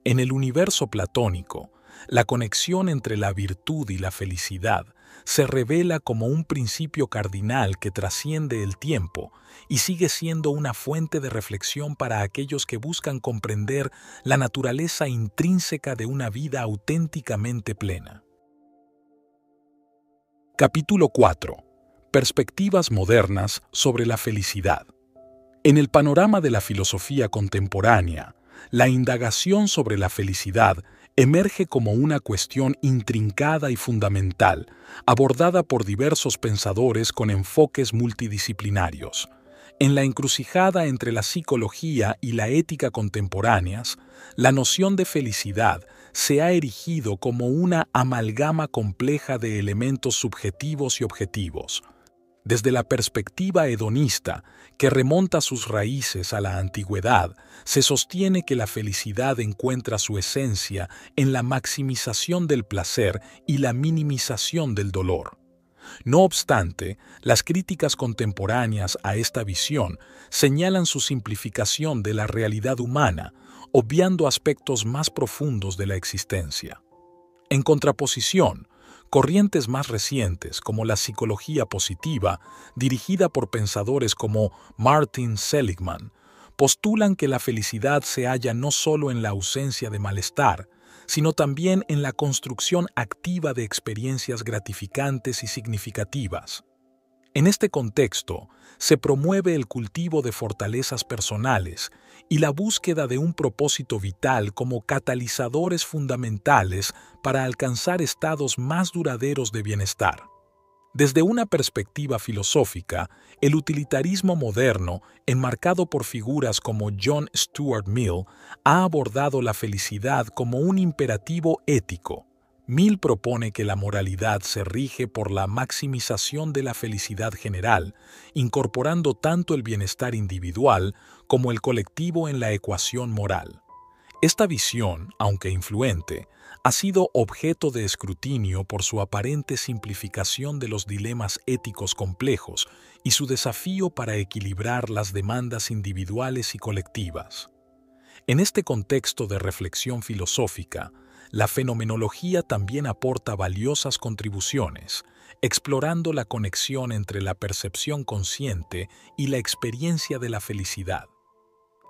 En el universo platónico, la conexión entre la virtud y la felicidad se revela como un principio cardinal que trasciende el tiempo y sigue siendo una fuente de reflexión para aquellos que buscan comprender la naturaleza intrínseca de una vida auténticamente plena. Capítulo 4. Perspectivas modernas sobre la felicidad. En el panorama de la filosofía contemporánea, la indagación sobre la felicidad emerge como una cuestión intrincada y fundamental, abordada por diversos pensadores con enfoques multidisciplinarios. En la encrucijada entre la psicología y la ética contemporáneas, la noción de felicidad se ha erigido como una amalgama compleja de elementos subjetivos y objetivos. Desde la perspectiva hedonista, que remonta sus raíces a la antigüedad, se sostiene que la felicidad encuentra su esencia en la maximización del placer y la minimización del dolor. No obstante, las críticas contemporáneas a esta visión señalan su simplificación de la realidad humana, obviando aspectos más profundos de la existencia. En contraposición, Corrientes más recientes, como la psicología positiva, dirigida por pensadores como Martin Seligman, postulan que la felicidad se halla no solo en la ausencia de malestar, sino también en la construcción activa de experiencias gratificantes y significativas. En este contexto, se promueve el cultivo de fortalezas personales y la búsqueda de un propósito vital como catalizadores fundamentales para alcanzar estados más duraderos de bienestar. Desde una perspectiva filosófica, el utilitarismo moderno, enmarcado por figuras como John Stuart Mill, ha abordado la felicidad como un imperativo ético. Mill propone que la moralidad se rige por la maximización de la felicidad general, incorporando tanto el bienestar individual como el colectivo en la ecuación moral. Esta visión, aunque influente, ha sido objeto de escrutinio por su aparente simplificación de los dilemas éticos complejos y su desafío para equilibrar las demandas individuales y colectivas. En este contexto de reflexión filosófica, la fenomenología también aporta valiosas contribuciones, explorando la conexión entre la percepción consciente y la experiencia de la felicidad.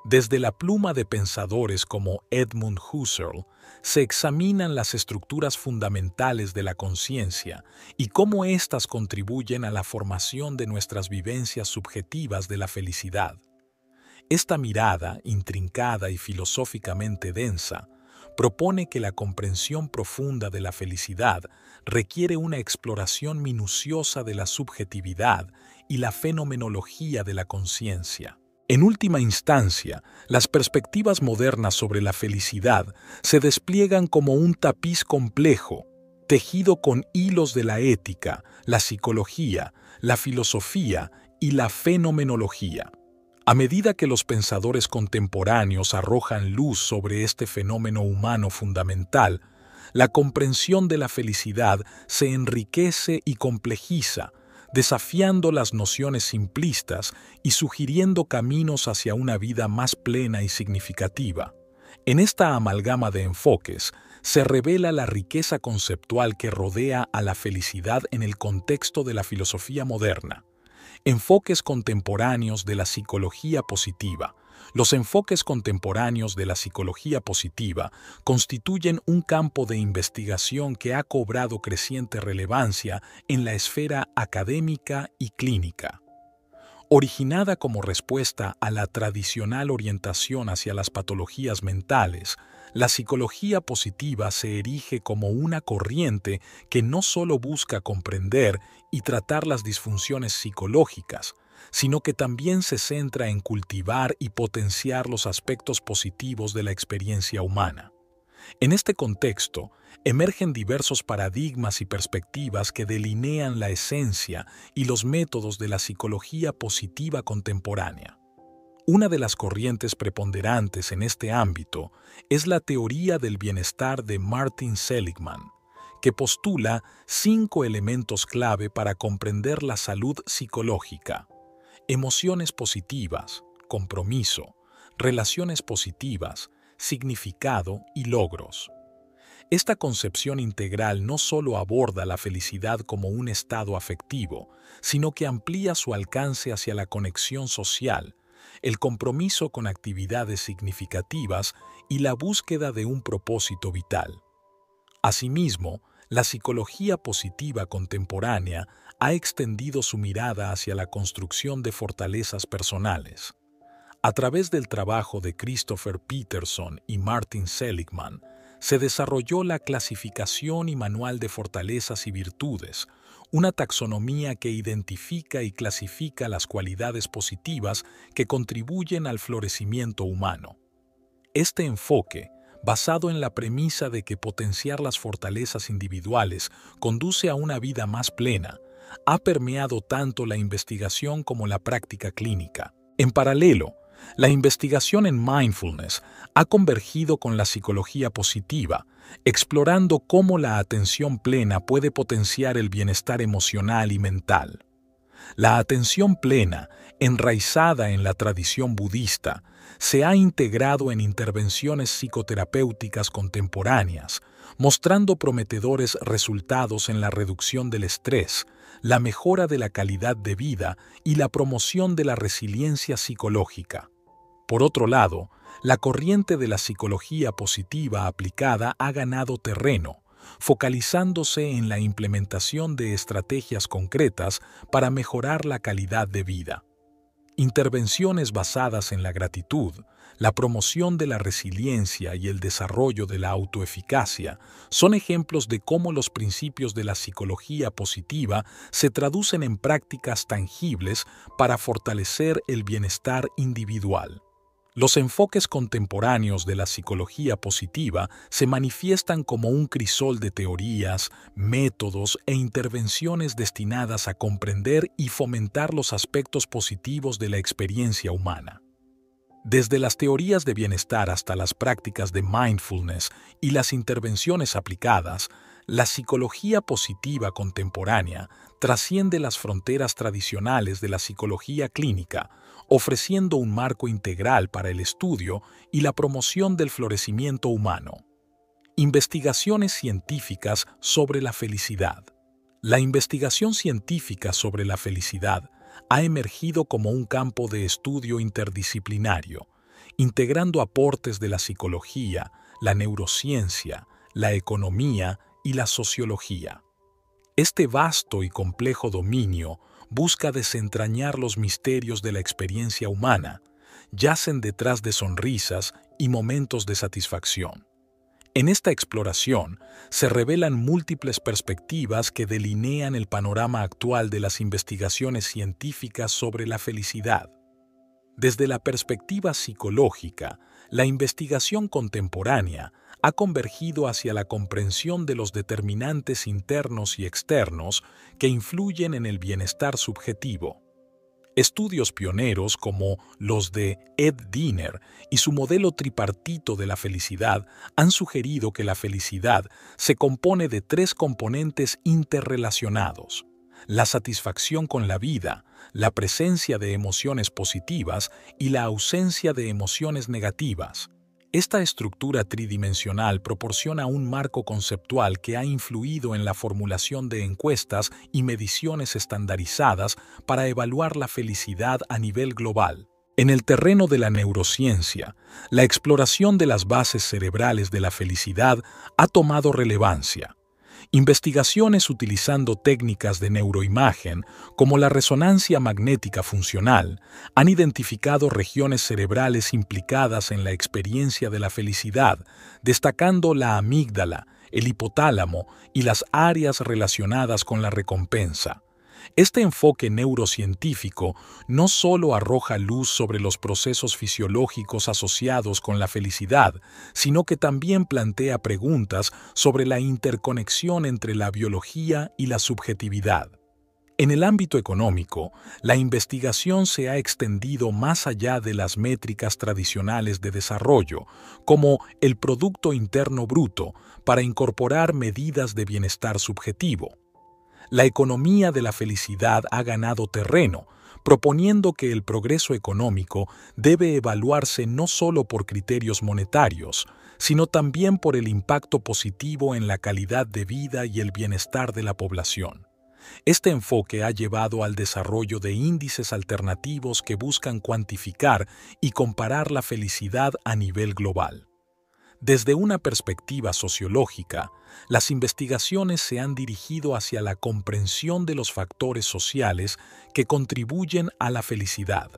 Desde la pluma de pensadores como Edmund Husserl, se examinan las estructuras fundamentales de la conciencia y cómo éstas contribuyen a la formación de nuestras vivencias subjetivas de la felicidad. Esta mirada, intrincada y filosóficamente densa, propone que la comprensión profunda de la felicidad requiere una exploración minuciosa de la subjetividad y la fenomenología de la conciencia. En última instancia, las perspectivas modernas sobre la felicidad se despliegan como un tapiz complejo, tejido con hilos de la ética, la psicología, la filosofía y la fenomenología. A medida que los pensadores contemporáneos arrojan luz sobre este fenómeno humano fundamental, la comprensión de la felicidad se enriquece y complejiza, desafiando las nociones simplistas y sugiriendo caminos hacia una vida más plena y significativa. En esta amalgama de enfoques se revela la riqueza conceptual que rodea a la felicidad en el contexto de la filosofía moderna. Enfoques contemporáneos de la psicología positiva, los enfoques contemporáneos de la psicología positiva constituyen un campo de investigación que ha cobrado creciente relevancia en la esfera académica y clínica. Originada como respuesta a la tradicional orientación hacia las patologías mentales, la psicología positiva se erige como una corriente que no solo busca comprender y tratar las disfunciones psicológicas, sino que también se centra en cultivar y potenciar los aspectos positivos de la experiencia humana. En este contexto, emergen diversos paradigmas y perspectivas que delinean la esencia y los métodos de la psicología positiva contemporánea. Una de las corrientes preponderantes en este ámbito es la teoría del bienestar de Martin Seligman, que postula cinco elementos clave para comprender la salud psicológica emociones positivas, compromiso, relaciones positivas, significado y logros. Esta concepción integral no solo aborda la felicidad como un estado afectivo, sino que amplía su alcance hacia la conexión social, el compromiso con actividades significativas y la búsqueda de un propósito vital. Asimismo, la psicología positiva contemporánea ha extendido su mirada hacia la construcción de fortalezas personales. A través del trabajo de Christopher Peterson y Martin Seligman, se desarrolló la clasificación y manual de fortalezas y virtudes, una taxonomía que identifica y clasifica las cualidades positivas que contribuyen al florecimiento humano. Este enfoque basado en la premisa de que potenciar las fortalezas individuales conduce a una vida más plena, ha permeado tanto la investigación como la práctica clínica. En paralelo, la investigación en mindfulness ha convergido con la psicología positiva, explorando cómo la atención plena puede potenciar el bienestar emocional y mental. La atención plena, enraizada en la tradición budista, se ha integrado en intervenciones psicoterapéuticas contemporáneas, mostrando prometedores resultados en la reducción del estrés, la mejora de la calidad de vida y la promoción de la resiliencia psicológica. Por otro lado, la corriente de la psicología positiva aplicada ha ganado terreno, focalizándose en la implementación de estrategias concretas para mejorar la calidad de vida intervenciones basadas en la gratitud, la promoción de la resiliencia y el desarrollo de la autoeficacia son ejemplos de cómo los principios de la psicología positiva se traducen en prácticas tangibles para fortalecer el bienestar individual. Los enfoques contemporáneos de la psicología positiva se manifiestan como un crisol de teorías, métodos e intervenciones destinadas a comprender y fomentar los aspectos positivos de la experiencia humana. Desde las teorías de bienestar hasta las prácticas de mindfulness y las intervenciones aplicadas, la psicología positiva contemporánea trasciende las fronteras tradicionales de la psicología clínica, ofreciendo un marco integral para el estudio y la promoción del florecimiento humano. Investigaciones científicas sobre la felicidad. La investigación científica sobre la felicidad ha emergido como un campo de estudio interdisciplinario, integrando aportes de la psicología, la neurociencia, la economía y la sociología. Este vasto y complejo dominio busca desentrañar los misterios de la experiencia humana, yacen detrás de sonrisas y momentos de satisfacción. En esta exploración se revelan múltiples perspectivas que delinean el panorama actual de las investigaciones científicas sobre la felicidad. Desde la perspectiva psicológica, la investigación contemporánea ha convergido hacia la comprensión de los determinantes internos y externos que influyen en el bienestar subjetivo. Estudios pioneros como los de Ed Diener y su modelo tripartito de la felicidad han sugerido que la felicidad se compone de tres componentes interrelacionados, la satisfacción con la vida, la presencia de emociones positivas y la ausencia de emociones negativas. Esta estructura tridimensional proporciona un marco conceptual que ha influido en la formulación de encuestas y mediciones estandarizadas para evaluar la felicidad a nivel global. En el terreno de la neurociencia, la exploración de las bases cerebrales de la felicidad ha tomado relevancia. Investigaciones utilizando técnicas de neuroimagen como la resonancia magnética funcional han identificado regiones cerebrales implicadas en la experiencia de la felicidad, destacando la amígdala, el hipotálamo y las áreas relacionadas con la recompensa. Este enfoque neurocientífico no solo arroja luz sobre los procesos fisiológicos asociados con la felicidad, sino que también plantea preguntas sobre la interconexión entre la biología y la subjetividad. En el ámbito económico, la investigación se ha extendido más allá de las métricas tradicionales de desarrollo, como el Producto Interno Bruto, para incorporar medidas de bienestar subjetivo la economía de la felicidad ha ganado terreno, proponiendo que el progreso económico debe evaluarse no solo por criterios monetarios, sino también por el impacto positivo en la calidad de vida y el bienestar de la población. Este enfoque ha llevado al desarrollo de índices alternativos que buscan cuantificar y comparar la felicidad a nivel global. Desde una perspectiva sociológica, las investigaciones se han dirigido hacia la comprensión de los factores sociales que contribuyen a la felicidad.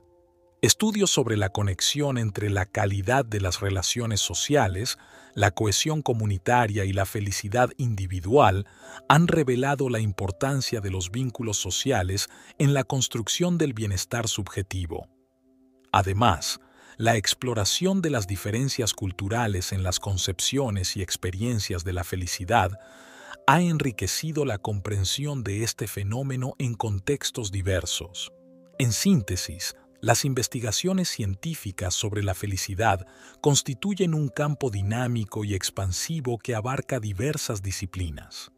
Estudios sobre la conexión entre la calidad de las relaciones sociales, la cohesión comunitaria y la felicidad individual han revelado la importancia de los vínculos sociales en la construcción del bienestar subjetivo. Además, la exploración de las diferencias culturales en las concepciones y experiencias de la felicidad ha enriquecido la comprensión de este fenómeno en contextos diversos. En síntesis, las investigaciones científicas sobre la felicidad constituyen un campo dinámico y expansivo que abarca diversas disciplinas.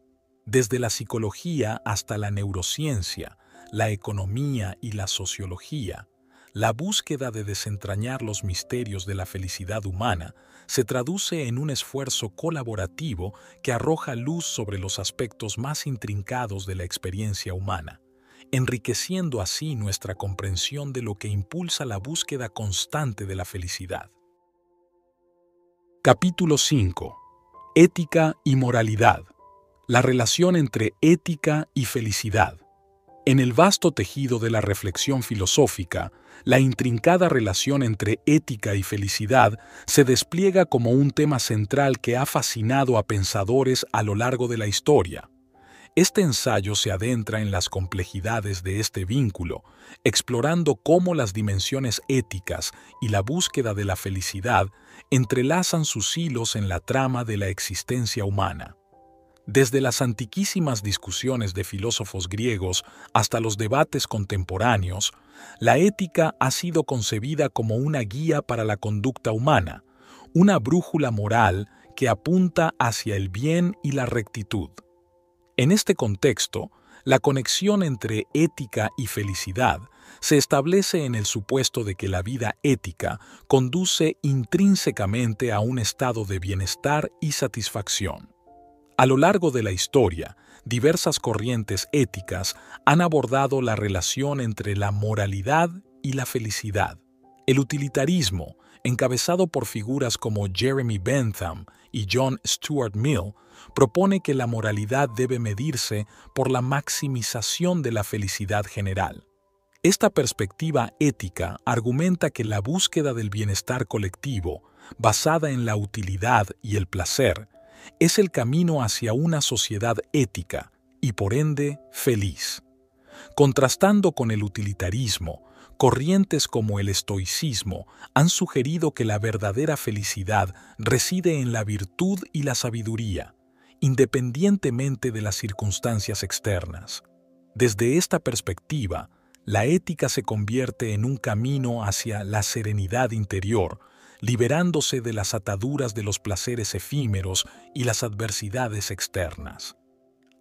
Desde la psicología hasta la neurociencia, la economía y la sociología, la búsqueda de desentrañar los misterios de la felicidad humana se traduce en un esfuerzo colaborativo que arroja luz sobre los aspectos más intrincados de la experiencia humana, enriqueciendo así nuestra comprensión de lo que impulsa la búsqueda constante de la felicidad. Capítulo 5. Ética y moralidad. La relación entre ética y felicidad. En el vasto tejido de la reflexión filosófica, la intrincada relación entre ética y felicidad se despliega como un tema central que ha fascinado a pensadores a lo largo de la historia. Este ensayo se adentra en las complejidades de este vínculo, explorando cómo las dimensiones éticas y la búsqueda de la felicidad entrelazan sus hilos en la trama de la existencia humana. Desde las antiquísimas discusiones de filósofos griegos hasta los debates contemporáneos, la ética ha sido concebida como una guía para la conducta humana, una brújula moral que apunta hacia el bien y la rectitud. En este contexto, la conexión entre ética y felicidad se establece en el supuesto de que la vida ética conduce intrínsecamente a un estado de bienestar y satisfacción. A lo largo de la historia, diversas corrientes éticas han abordado la relación entre la moralidad y la felicidad. El utilitarismo, encabezado por figuras como Jeremy Bentham y John Stuart Mill, propone que la moralidad debe medirse por la maximización de la felicidad general. Esta perspectiva ética argumenta que la búsqueda del bienestar colectivo, basada en la utilidad y el placer, es el camino hacia una sociedad ética y por ende feliz. Contrastando con el utilitarismo, corrientes como el estoicismo han sugerido que la verdadera felicidad reside en la virtud y la sabiduría, independientemente de las circunstancias externas. Desde esta perspectiva, la ética se convierte en un camino hacia la serenidad interior, liberándose de las ataduras de los placeres efímeros y las adversidades externas.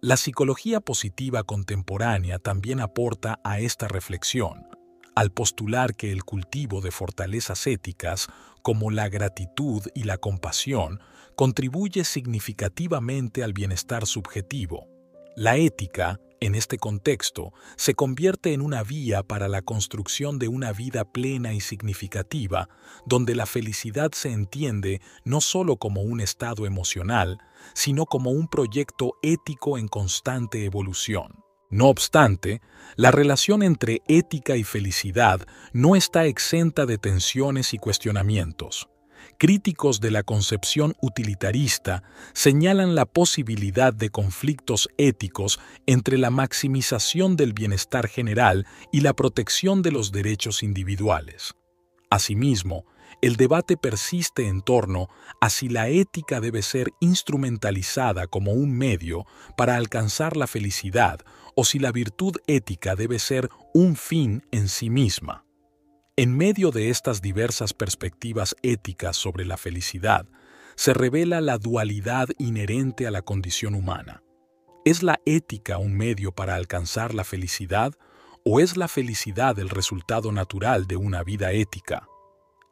La psicología positiva contemporánea también aporta a esta reflexión, al postular que el cultivo de fortalezas éticas, como la gratitud y la compasión, contribuye significativamente al bienestar subjetivo. La ética, en este contexto, se convierte en una vía para la construcción de una vida plena y significativa, donde la felicidad se entiende no solo como un estado emocional, sino como un proyecto ético en constante evolución. No obstante, la relación entre ética y felicidad no está exenta de tensiones y cuestionamientos críticos de la concepción utilitarista señalan la posibilidad de conflictos éticos entre la maximización del bienestar general y la protección de los derechos individuales. Asimismo, el debate persiste en torno a si la ética debe ser instrumentalizada como un medio para alcanzar la felicidad o si la virtud ética debe ser un fin en sí misma. En medio de estas diversas perspectivas éticas sobre la felicidad, se revela la dualidad inherente a la condición humana. ¿Es la ética un medio para alcanzar la felicidad o es la felicidad el resultado natural de una vida ética?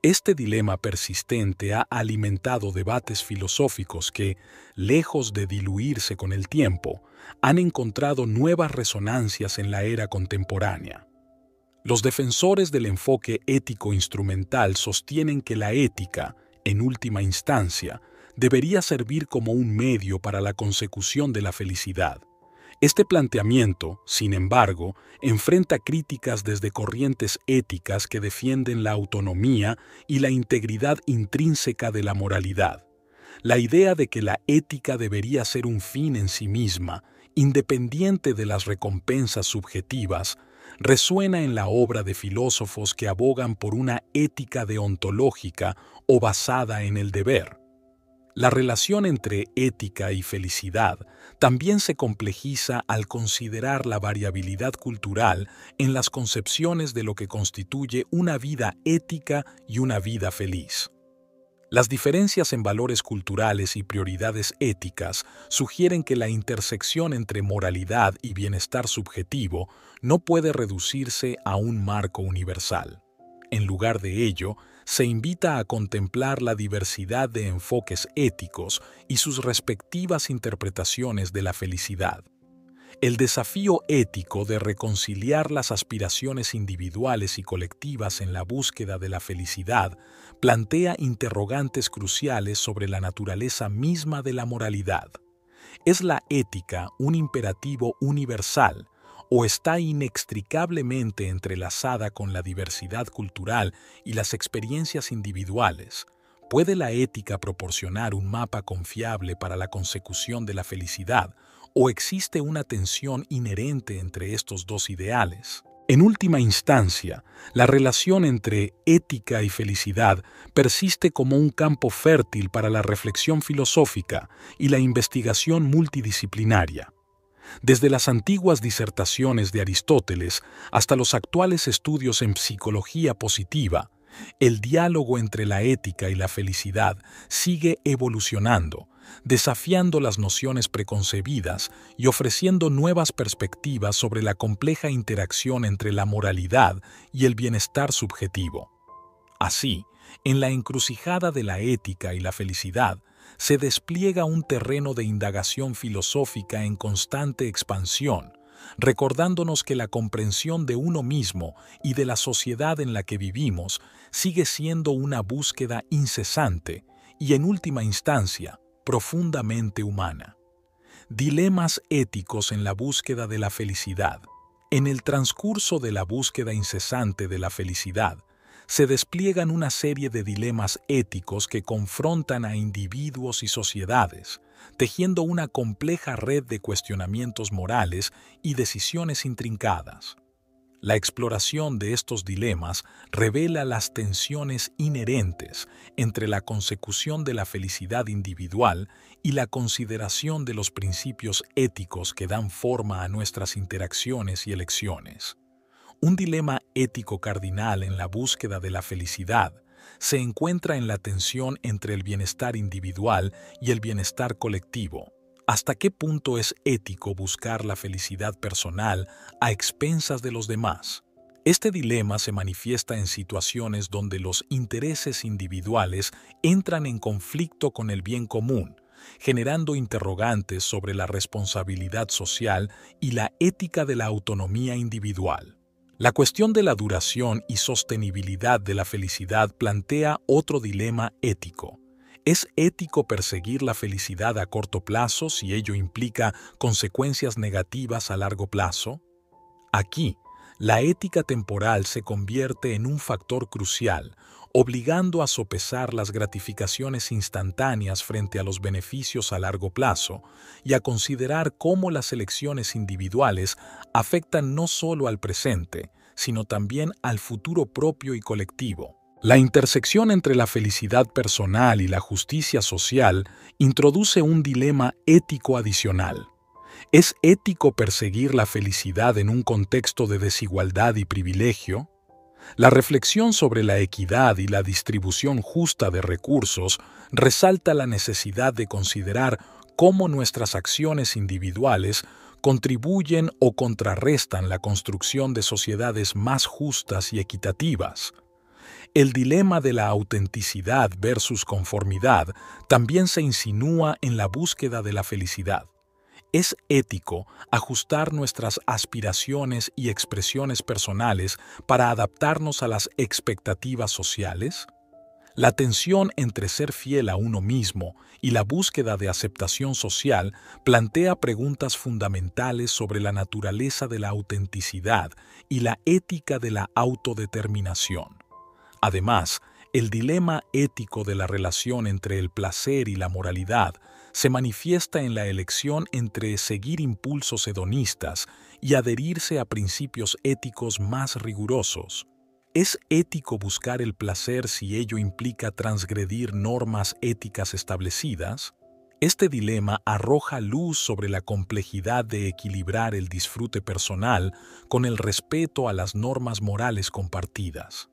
Este dilema persistente ha alimentado debates filosóficos que, lejos de diluirse con el tiempo, han encontrado nuevas resonancias en la era contemporánea. Los defensores del enfoque ético-instrumental sostienen que la ética, en última instancia, debería servir como un medio para la consecución de la felicidad. Este planteamiento, sin embargo, enfrenta críticas desde corrientes éticas que defienden la autonomía y la integridad intrínseca de la moralidad. La idea de que la ética debería ser un fin en sí misma, independiente de las recompensas subjetivas, resuena en la obra de filósofos que abogan por una ética deontológica o basada en el deber. La relación entre ética y felicidad también se complejiza al considerar la variabilidad cultural en las concepciones de lo que constituye una vida ética y una vida feliz. Las diferencias en valores culturales y prioridades éticas sugieren que la intersección entre moralidad y bienestar subjetivo no puede reducirse a un marco universal. En lugar de ello, se invita a contemplar la diversidad de enfoques éticos y sus respectivas interpretaciones de la felicidad el desafío ético de reconciliar las aspiraciones individuales y colectivas en la búsqueda de la felicidad plantea interrogantes cruciales sobre la naturaleza misma de la moralidad. ¿Es la ética un imperativo universal o está inextricablemente entrelazada con la diversidad cultural y las experiencias individuales? ¿Puede la ética proporcionar un mapa confiable para la consecución de la felicidad o existe una tensión inherente entre estos dos ideales. En última instancia, la relación entre ética y felicidad persiste como un campo fértil para la reflexión filosófica y la investigación multidisciplinaria. Desde las antiguas disertaciones de Aristóteles hasta los actuales estudios en psicología positiva, el diálogo entre la ética y la felicidad sigue evolucionando, desafiando las nociones preconcebidas y ofreciendo nuevas perspectivas sobre la compleja interacción entre la moralidad y el bienestar subjetivo. Así, en la encrucijada de la ética y la felicidad, se despliega un terreno de indagación filosófica en constante expansión, recordándonos que la comprensión de uno mismo y de la sociedad en la que vivimos sigue siendo una búsqueda incesante y, en última instancia, profundamente humana. Dilemas éticos en la búsqueda de la felicidad. En el transcurso de la búsqueda incesante de la felicidad, se despliegan una serie de dilemas éticos que confrontan a individuos y sociedades, tejiendo una compleja red de cuestionamientos morales y decisiones intrincadas. La exploración de estos dilemas revela las tensiones inherentes entre la consecución de la felicidad individual y la consideración de los principios éticos que dan forma a nuestras interacciones y elecciones. Un dilema ético cardinal en la búsqueda de la felicidad se encuentra en la tensión entre el bienestar individual y el bienestar colectivo, ¿Hasta qué punto es ético buscar la felicidad personal a expensas de los demás? Este dilema se manifiesta en situaciones donde los intereses individuales entran en conflicto con el bien común, generando interrogantes sobre la responsabilidad social y la ética de la autonomía individual. La cuestión de la duración y sostenibilidad de la felicidad plantea otro dilema ético. ¿Es ético perseguir la felicidad a corto plazo si ello implica consecuencias negativas a largo plazo? Aquí, la ética temporal se convierte en un factor crucial, obligando a sopesar las gratificaciones instantáneas frente a los beneficios a largo plazo y a considerar cómo las elecciones individuales afectan no solo al presente, sino también al futuro propio y colectivo. La intersección entre la felicidad personal y la justicia social introduce un dilema ético adicional. ¿Es ético perseguir la felicidad en un contexto de desigualdad y privilegio? La reflexión sobre la equidad y la distribución justa de recursos resalta la necesidad de considerar cómo nuestras acciones individuales contribuyen o contrarrestan la construcción de sociedades más justas y equitativas. El dilema de la autenticidad versus conformidad también se insinúa en la búsqueda de la felicidad. Es ético ajustar nuestras aspiraciones y expresiones personales para adaptarnos a las expectativas sociales? La tensión entre ser fiel a uno mismo y la búsqueda de aceptación social plantea preguntas fundamentales sobre la naturaleza de la autenticidad y la ética de la autodeterminación. Además, el dilema ético de la relación entre el placer y la moralidad se manifiesta en la elección entre seguir impulsos hedonistas y adherirse a principios éticos más rigurosos. ¿Es ético buscar el placer si ello implica transgredir normas éticas establecidas? Este dilema arroja luz sobre la complejidad de equilibrar el disfrute personal con el respeto a las normas morales compartidas.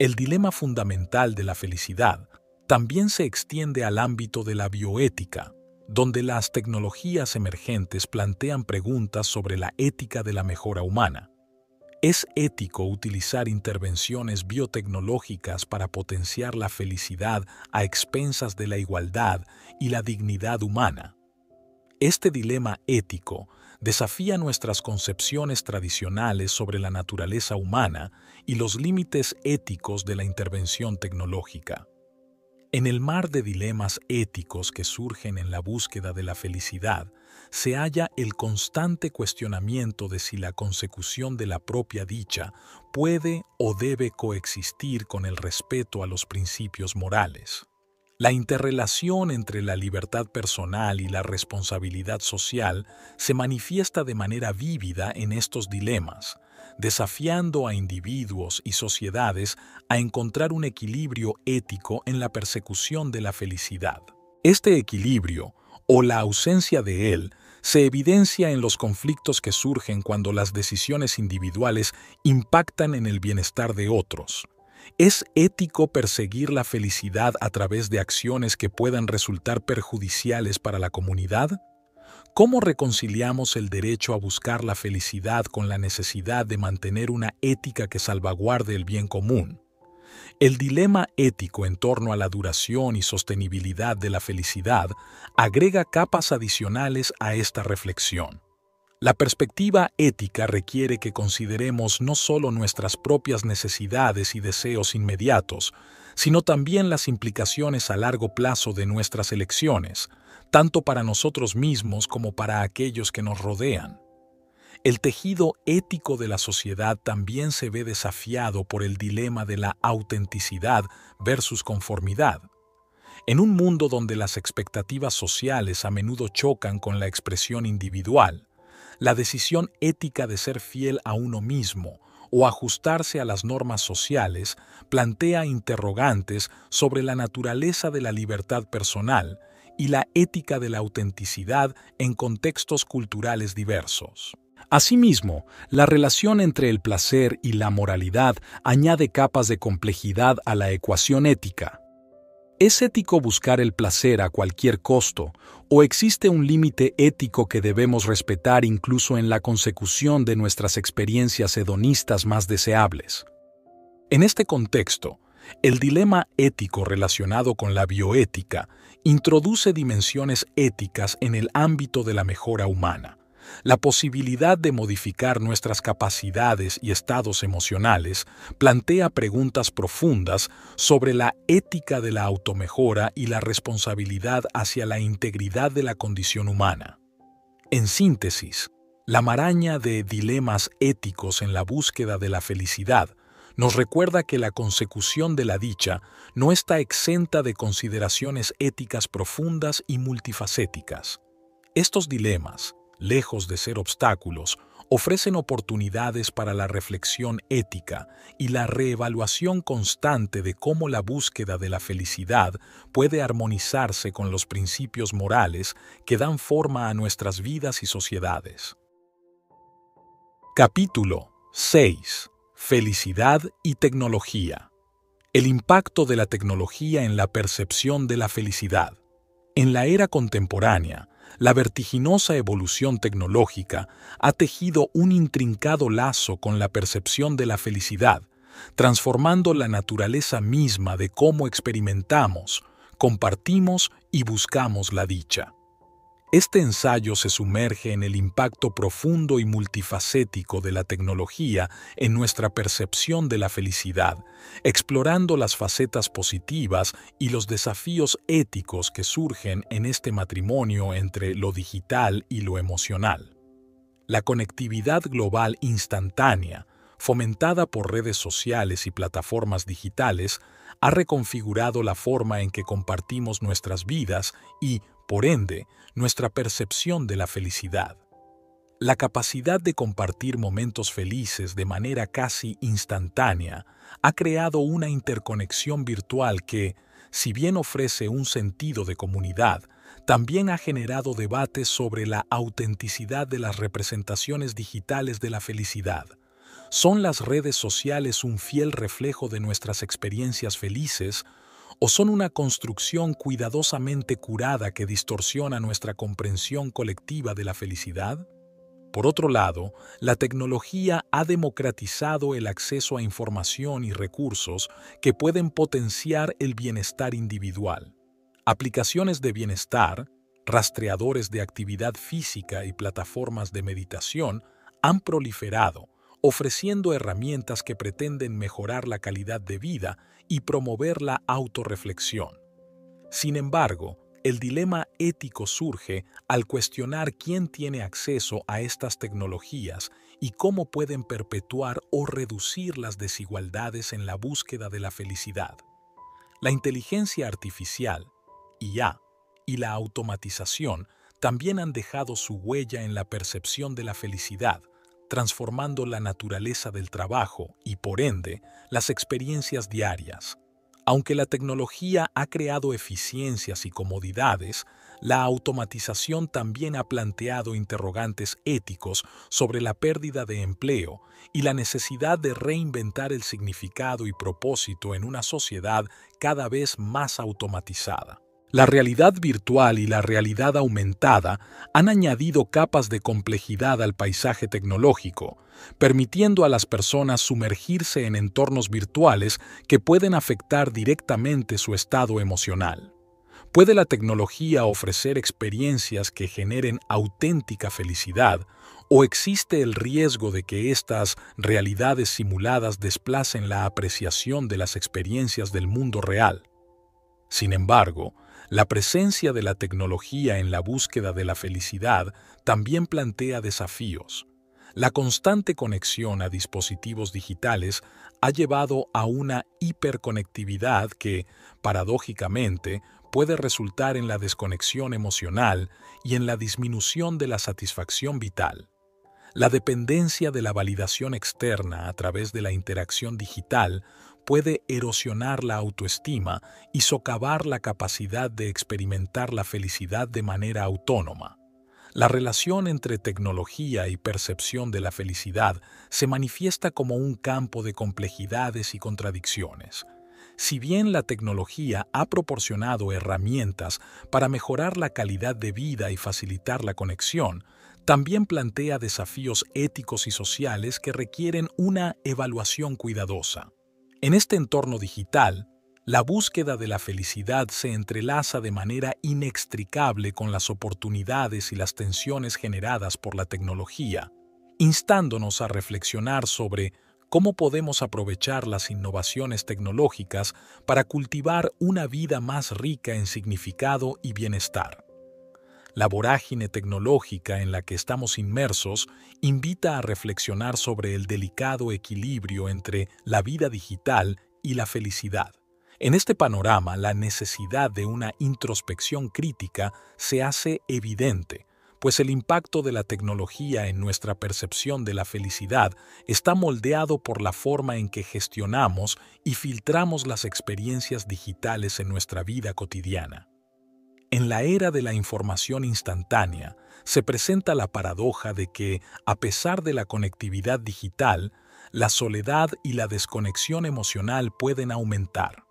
El dilema fundamental de la felicidad también se extiende al ámbito de la bioética, donde las tecnologías emergentes plantean preguntas sobre la ética de la mejora humana. ¿Es ético utilizar intervenciones biotecnológicas para potenciar la felicidad a expensas de la igualdad y la dignidad humana? Este dilema ético desafía nuestras concepciones tradicionales sobre la naturaleza humana y los límites éticos de la intervención tecnológica. En el mar de dilemas éticos que surgen en la búsqueda de la felicidad, se halla el constante cuestionamiento de si la consecución de la propia dicha puede o debe coexistir con el respeto a los principios morales. La interrelación entre la libertad personal y la responsabilidad social se manifiesta de manera vívida en estos dilemas, desafiando a individuos y sociedades a encontrar un equilibrio ético en la persecución de la felicidad. Este equilibrio, o la ausencia de él, se evidencia en los conflictos que surgen cuando las decisiones individuales impactan en el bienestar de otros. ¿Es ético perseguir la felicidad a través de acciones que puedan resultar perjudiciales para la comunidad? ¿Cómo reconciliamos el derecho a buscar la felicidad con la necesidad de mantener una ética que salvaguarde el bien común? El dilema ético en torno a la duración y sostenibilidad de la felicidad agrega capas adicionales a esta reflexión. La perspectiva ética requiere que consideremos no solo nuestras propias necesidades y deseos inmediatos, sino también las implicaciones a largo plazo de nuestras elecciones, tanto para nosotros mismos como para aquellos que nos rodean. El tejido ético de la sociedad también se ve desafiado por el dilema de la autenticidad versus conformidad. En un mundo donde las expectativas sociales a menudo chocan con la expresión individual, la decisión ética de ser fiel a uno mismo o ajustarse a las normas sociales plantea interrogantes sobre la naturaleza de la libertad personal y la ética de la autenticidad en contextos culturales diversos. Asimismo, la relación entre el placer y la moralidad añade capas de complejidad a la ecuación ética. ¿Es ético buscar el placer a cualquier costo ¿O existe un límite ético que debemos respetar incluso en la consecución de nuestras experiencias hedonistas más deseables? En este contexto, el dilema ético relacionado con la bioética introduce dimensiones éticas en el ámbito de la mejora humana la posibilidad de modificar nuestras capacidades y estados emocionales plantea preguntas profundas sobre la ética de la automejora y la responsabilidad hacia la integridad de la condición humana. En síntesis, la maraña de dilemas éticos en la búsqueda de la felicidad nos recuerda que la consecución de la dicha no está exenta de consideraciones éticas profundas y multifacéticas. Estos dilemas, lejos de ser obstáculos, ofrecen oportunidades para la reflexión ética y la reevaluación constante de cómo la búsqueda de la felicidad puede armonizarse con los principios morales que dan forma a nuestras vidas y sociedades. Capítulo 6. Felicidad y tecnología. El impacto de la tecnología en la percepción de la felicidad. En la era contemporánea, la vertiginosa evolución tecnológica ha tejido un intrincado lazo con la percepción de la felicidad, transformando la naturaleza misma de cómo experimentamos, compartimos y buscamos la dicha. Este ensayo se sumerge en el impacto profundo y multifacético de la tecnología en nuestra percepción de la felicidad, explorando las facetas positivas y los desafíos éticos que surgen en este matrimonio entre lo digital y lo emocional. La conectividad global instantánea, fomentada por redes sociales y plataformas digitales, ha reconfigurado la forma en que compartimos nuestras vidas y, por ende, nuestra percepción de la felicidad. La capacidad de compartir momentos felices de manera casi instantánea ha creado una interconexión virtual que, si bien ofrece un sentido de comunidad, también ha generado debates sobre la autenticidad de las representaciones digitales de la felicidad. ¿Son las redes sociales un fiel reflejo de nuestras experiencias felices o son una construcción cuidadosamente curada que distorsiona nuestra comprensión colectiva de la felicidad? Por otro lado, la tecnología ha democratizado el acceso a información y recursos que pueden potenciar el bienestar individual. Aplicaciones de bienestar, rastreadores de actividad física y plataformas de meditación han proliferado, ofreciendo herramientas que pretenden mejorar la calidad de vida y promover la autorreflexión. Sin embargo, el dilema ético surge al cuestionar quién tiene acceso a estas tecnologías y cómo pueden perpetuar o reducir las desigualdades en la búsqueda de la felicidad. La inteligencia artificial, y la automatización también han dejado su huella en la percepción de la felicidad, transformando la naturaleza del trabajo y, por ende, las experiencias diarias. Aunque la tecnología ha creado eficiencias y comodidades, la automatización también ha planteado interrogantes éticos sobre la pérdida de empleo y la necesidad de reinventar el significado y propósito en una sociedad cada vez más automatizada. La realidad virtual y la realidad aumentada han añadido capas de complejidad al paisaje tecnológico, permitiendo a las personas sumergirse en entornos virtuales que pueden afectar directamente su estado emocional. ¿Puede la tecnología ofrecer experiencias que generen auténtica felicidad o existe el riesgo de que estas realidades simuladas desplacen la apreciación de las experiencias del mundo real? Sin embargo, la presencia de la tecnología en la búsqueda de la felicidad también plantea desafíos. La constante conexión a dispositivos digitales ha llevado a una hiperconectividad que, paradójicamente, puede resultar en la desconexión emocional y en la disminución de la satisfacción vital. La dependencia de la validación externa a través de la interacción digital puede erosionar la autoestima y socavar la capacidad de experimentar la felicidad de manera autónoma. La relación entre tecnología y percepción de la felicidad se manifiesta como un campo de complejidades y contradicciones. Si bien la tecnología ha proporcionado herramientas para mejorar la calidad de vida y facilitar la conexión, también plantea desafíos éticos y sociales que requieren una evaluación cuidadosa. En este entorno digital, la búsqueda de la felicidad se entrelaza de manera inextricable con las oportunidades y las tensiones generadas por la tecnología, instándonos a reflexionar sobre cómo podemos aprovechar las innovaciones tecnológicas para cultivar una vida más rica en significado y bienestar. La vorágine tecnológica en la que estamos inmersos invita a reflexionar sobre el delicado equilibrio entre la vida digital y la felicidad. En este panorama, la necesidad de una introspección crítica se hace evidente, pues el impacto de la tecnología en nuestra percepción de la felicidad está moldeado por la forma en que gestionamos y filtramos las experiencias digitales en nuestra vida cotidiana. En la era de la información instantánea, se presenta la paradoja de que, a pesar de la conectividad digital, la soledad y la desconexión emocional pueden aumentar.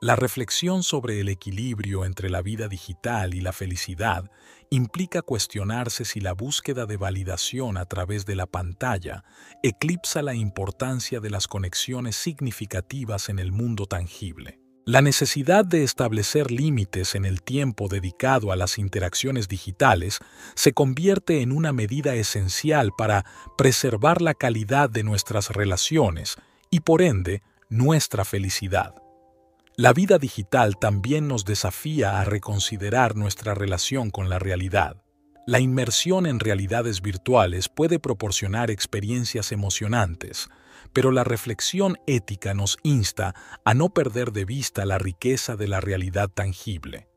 La reflexión sobre el equilibrio entre la vida digital y la felicidad implica cuestionarse si la búsqueda de validación a través de la pantalla eclipsa la importancia de las conexiones significativas en el mundo tangible. La necesidad de establecer límites en el tiempo dedicado a las interacciones digitales se convierte en una medida esencial para preservar la calidad de nuestras relaciones y por ende nuestra felicidad. La vida digital también nos desafía a reconsiderar nuestra relación con la realidad. La inmersión en realidades virtuales puede proporcionar experiencias emocionantes, pero la reflexión ética nos insta a no perder de vista la riqueza de la realidad tangible.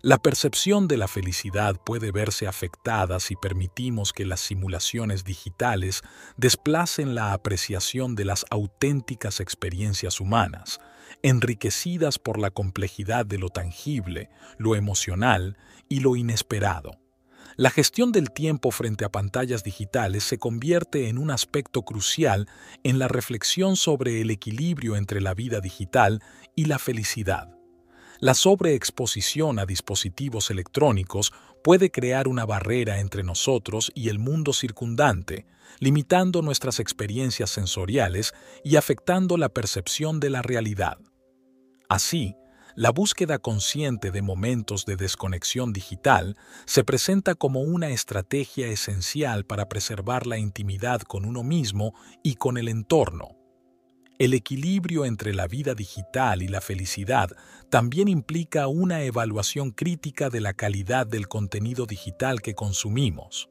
La percepción de la felicidad puede verse afectada si permitimos que las simulaciones digitales desplacen la apreciación de las auténticas experiencias humanas, enriquecidas por la complejidad de lo tangible, lo emocional y lo inesperado. La gestión del tiempo frente a pantallas digitales se convierte en un aspecto crucial en la reflexión sobre el equilibrio entre la vida digital y la felicidad. La sobreexposición a dispositivos electrónicos puede crear una barrera entre nosotros y el mundo circundante, limitando nuestras experiencias sensoriales y afectando la percepción de la realidad. Así, la búsqueda consciente de momentos de desconexión digital se presenta como una estrategia esencial para preservar la intimidad con uno mismo y con el entorno. El equilibrio entre la vida digital y la felicidad también implica una evaluación crítica de la calidad del contenido digital que consumimos.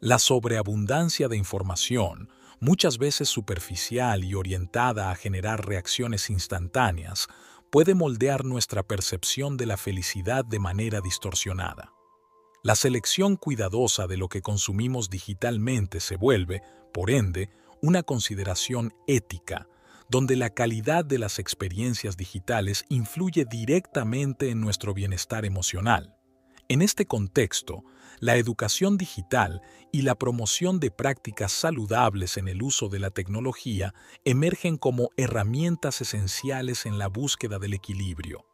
La sobreabundancia de información, muchas veces superficial y orientada a generar reacciones instantáneas, puede moldear nuestra percepción de la felicidad de manera distorsionada. La selección cuidadosa de lo que consumimos digitalmente se vuelve, por ende, una consideración ética, donde la calidad de las experiencias digitales influye directamente en nuestro bienestar emocional. En este contexto, la educación digital y la promoción de prácticas saludables en el uso de la tecnología emergen como herramientas esenciales en la búsqueda del equilibrio.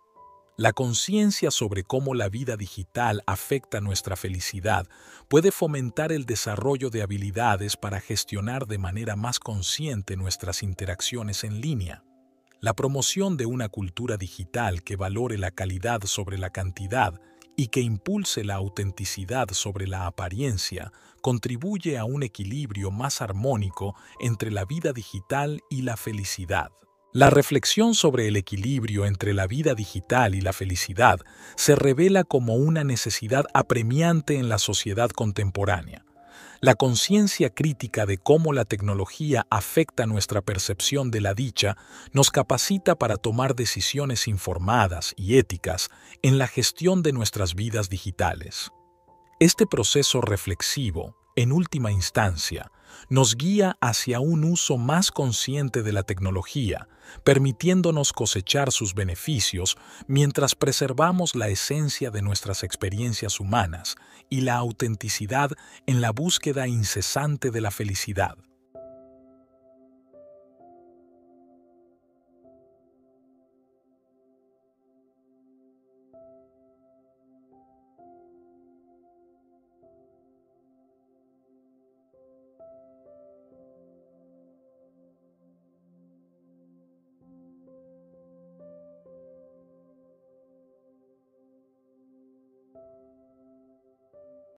La conciencia sobre cómo la vida digital afecta nuestra felicidad puede fomentar el desarrollo de habilidades para gestionar de manera más consciente nuestras interacciones en línea. La promoción de una cultura digital que valore la calidad sobre la cantidad y que impulse la autenticidad sobre la apariencia contribuye a un equilibrio más armónico entre la vida digital y la felicidad. La reflexión sobre el equilibrio entre la vida digital y la felicidad se revela como una necesidad apremiante en la sociedad contemporánea. La conciencia crítica de cómo la tecnología afecta nuestra percepción de la dicha nos capacita para tomar decisiones informadas y éticas en la gestión de nuestras vidas digitales. Este proceso reflexivo, en última instancia, nos guía hacia un uso más consciente de la tecnología, permitiéndonos cosechar sus beneficios mientras preservamos la esencia de nuestras experiencias humanas y la autenticidad en la búsqueda incesante de la felicidad.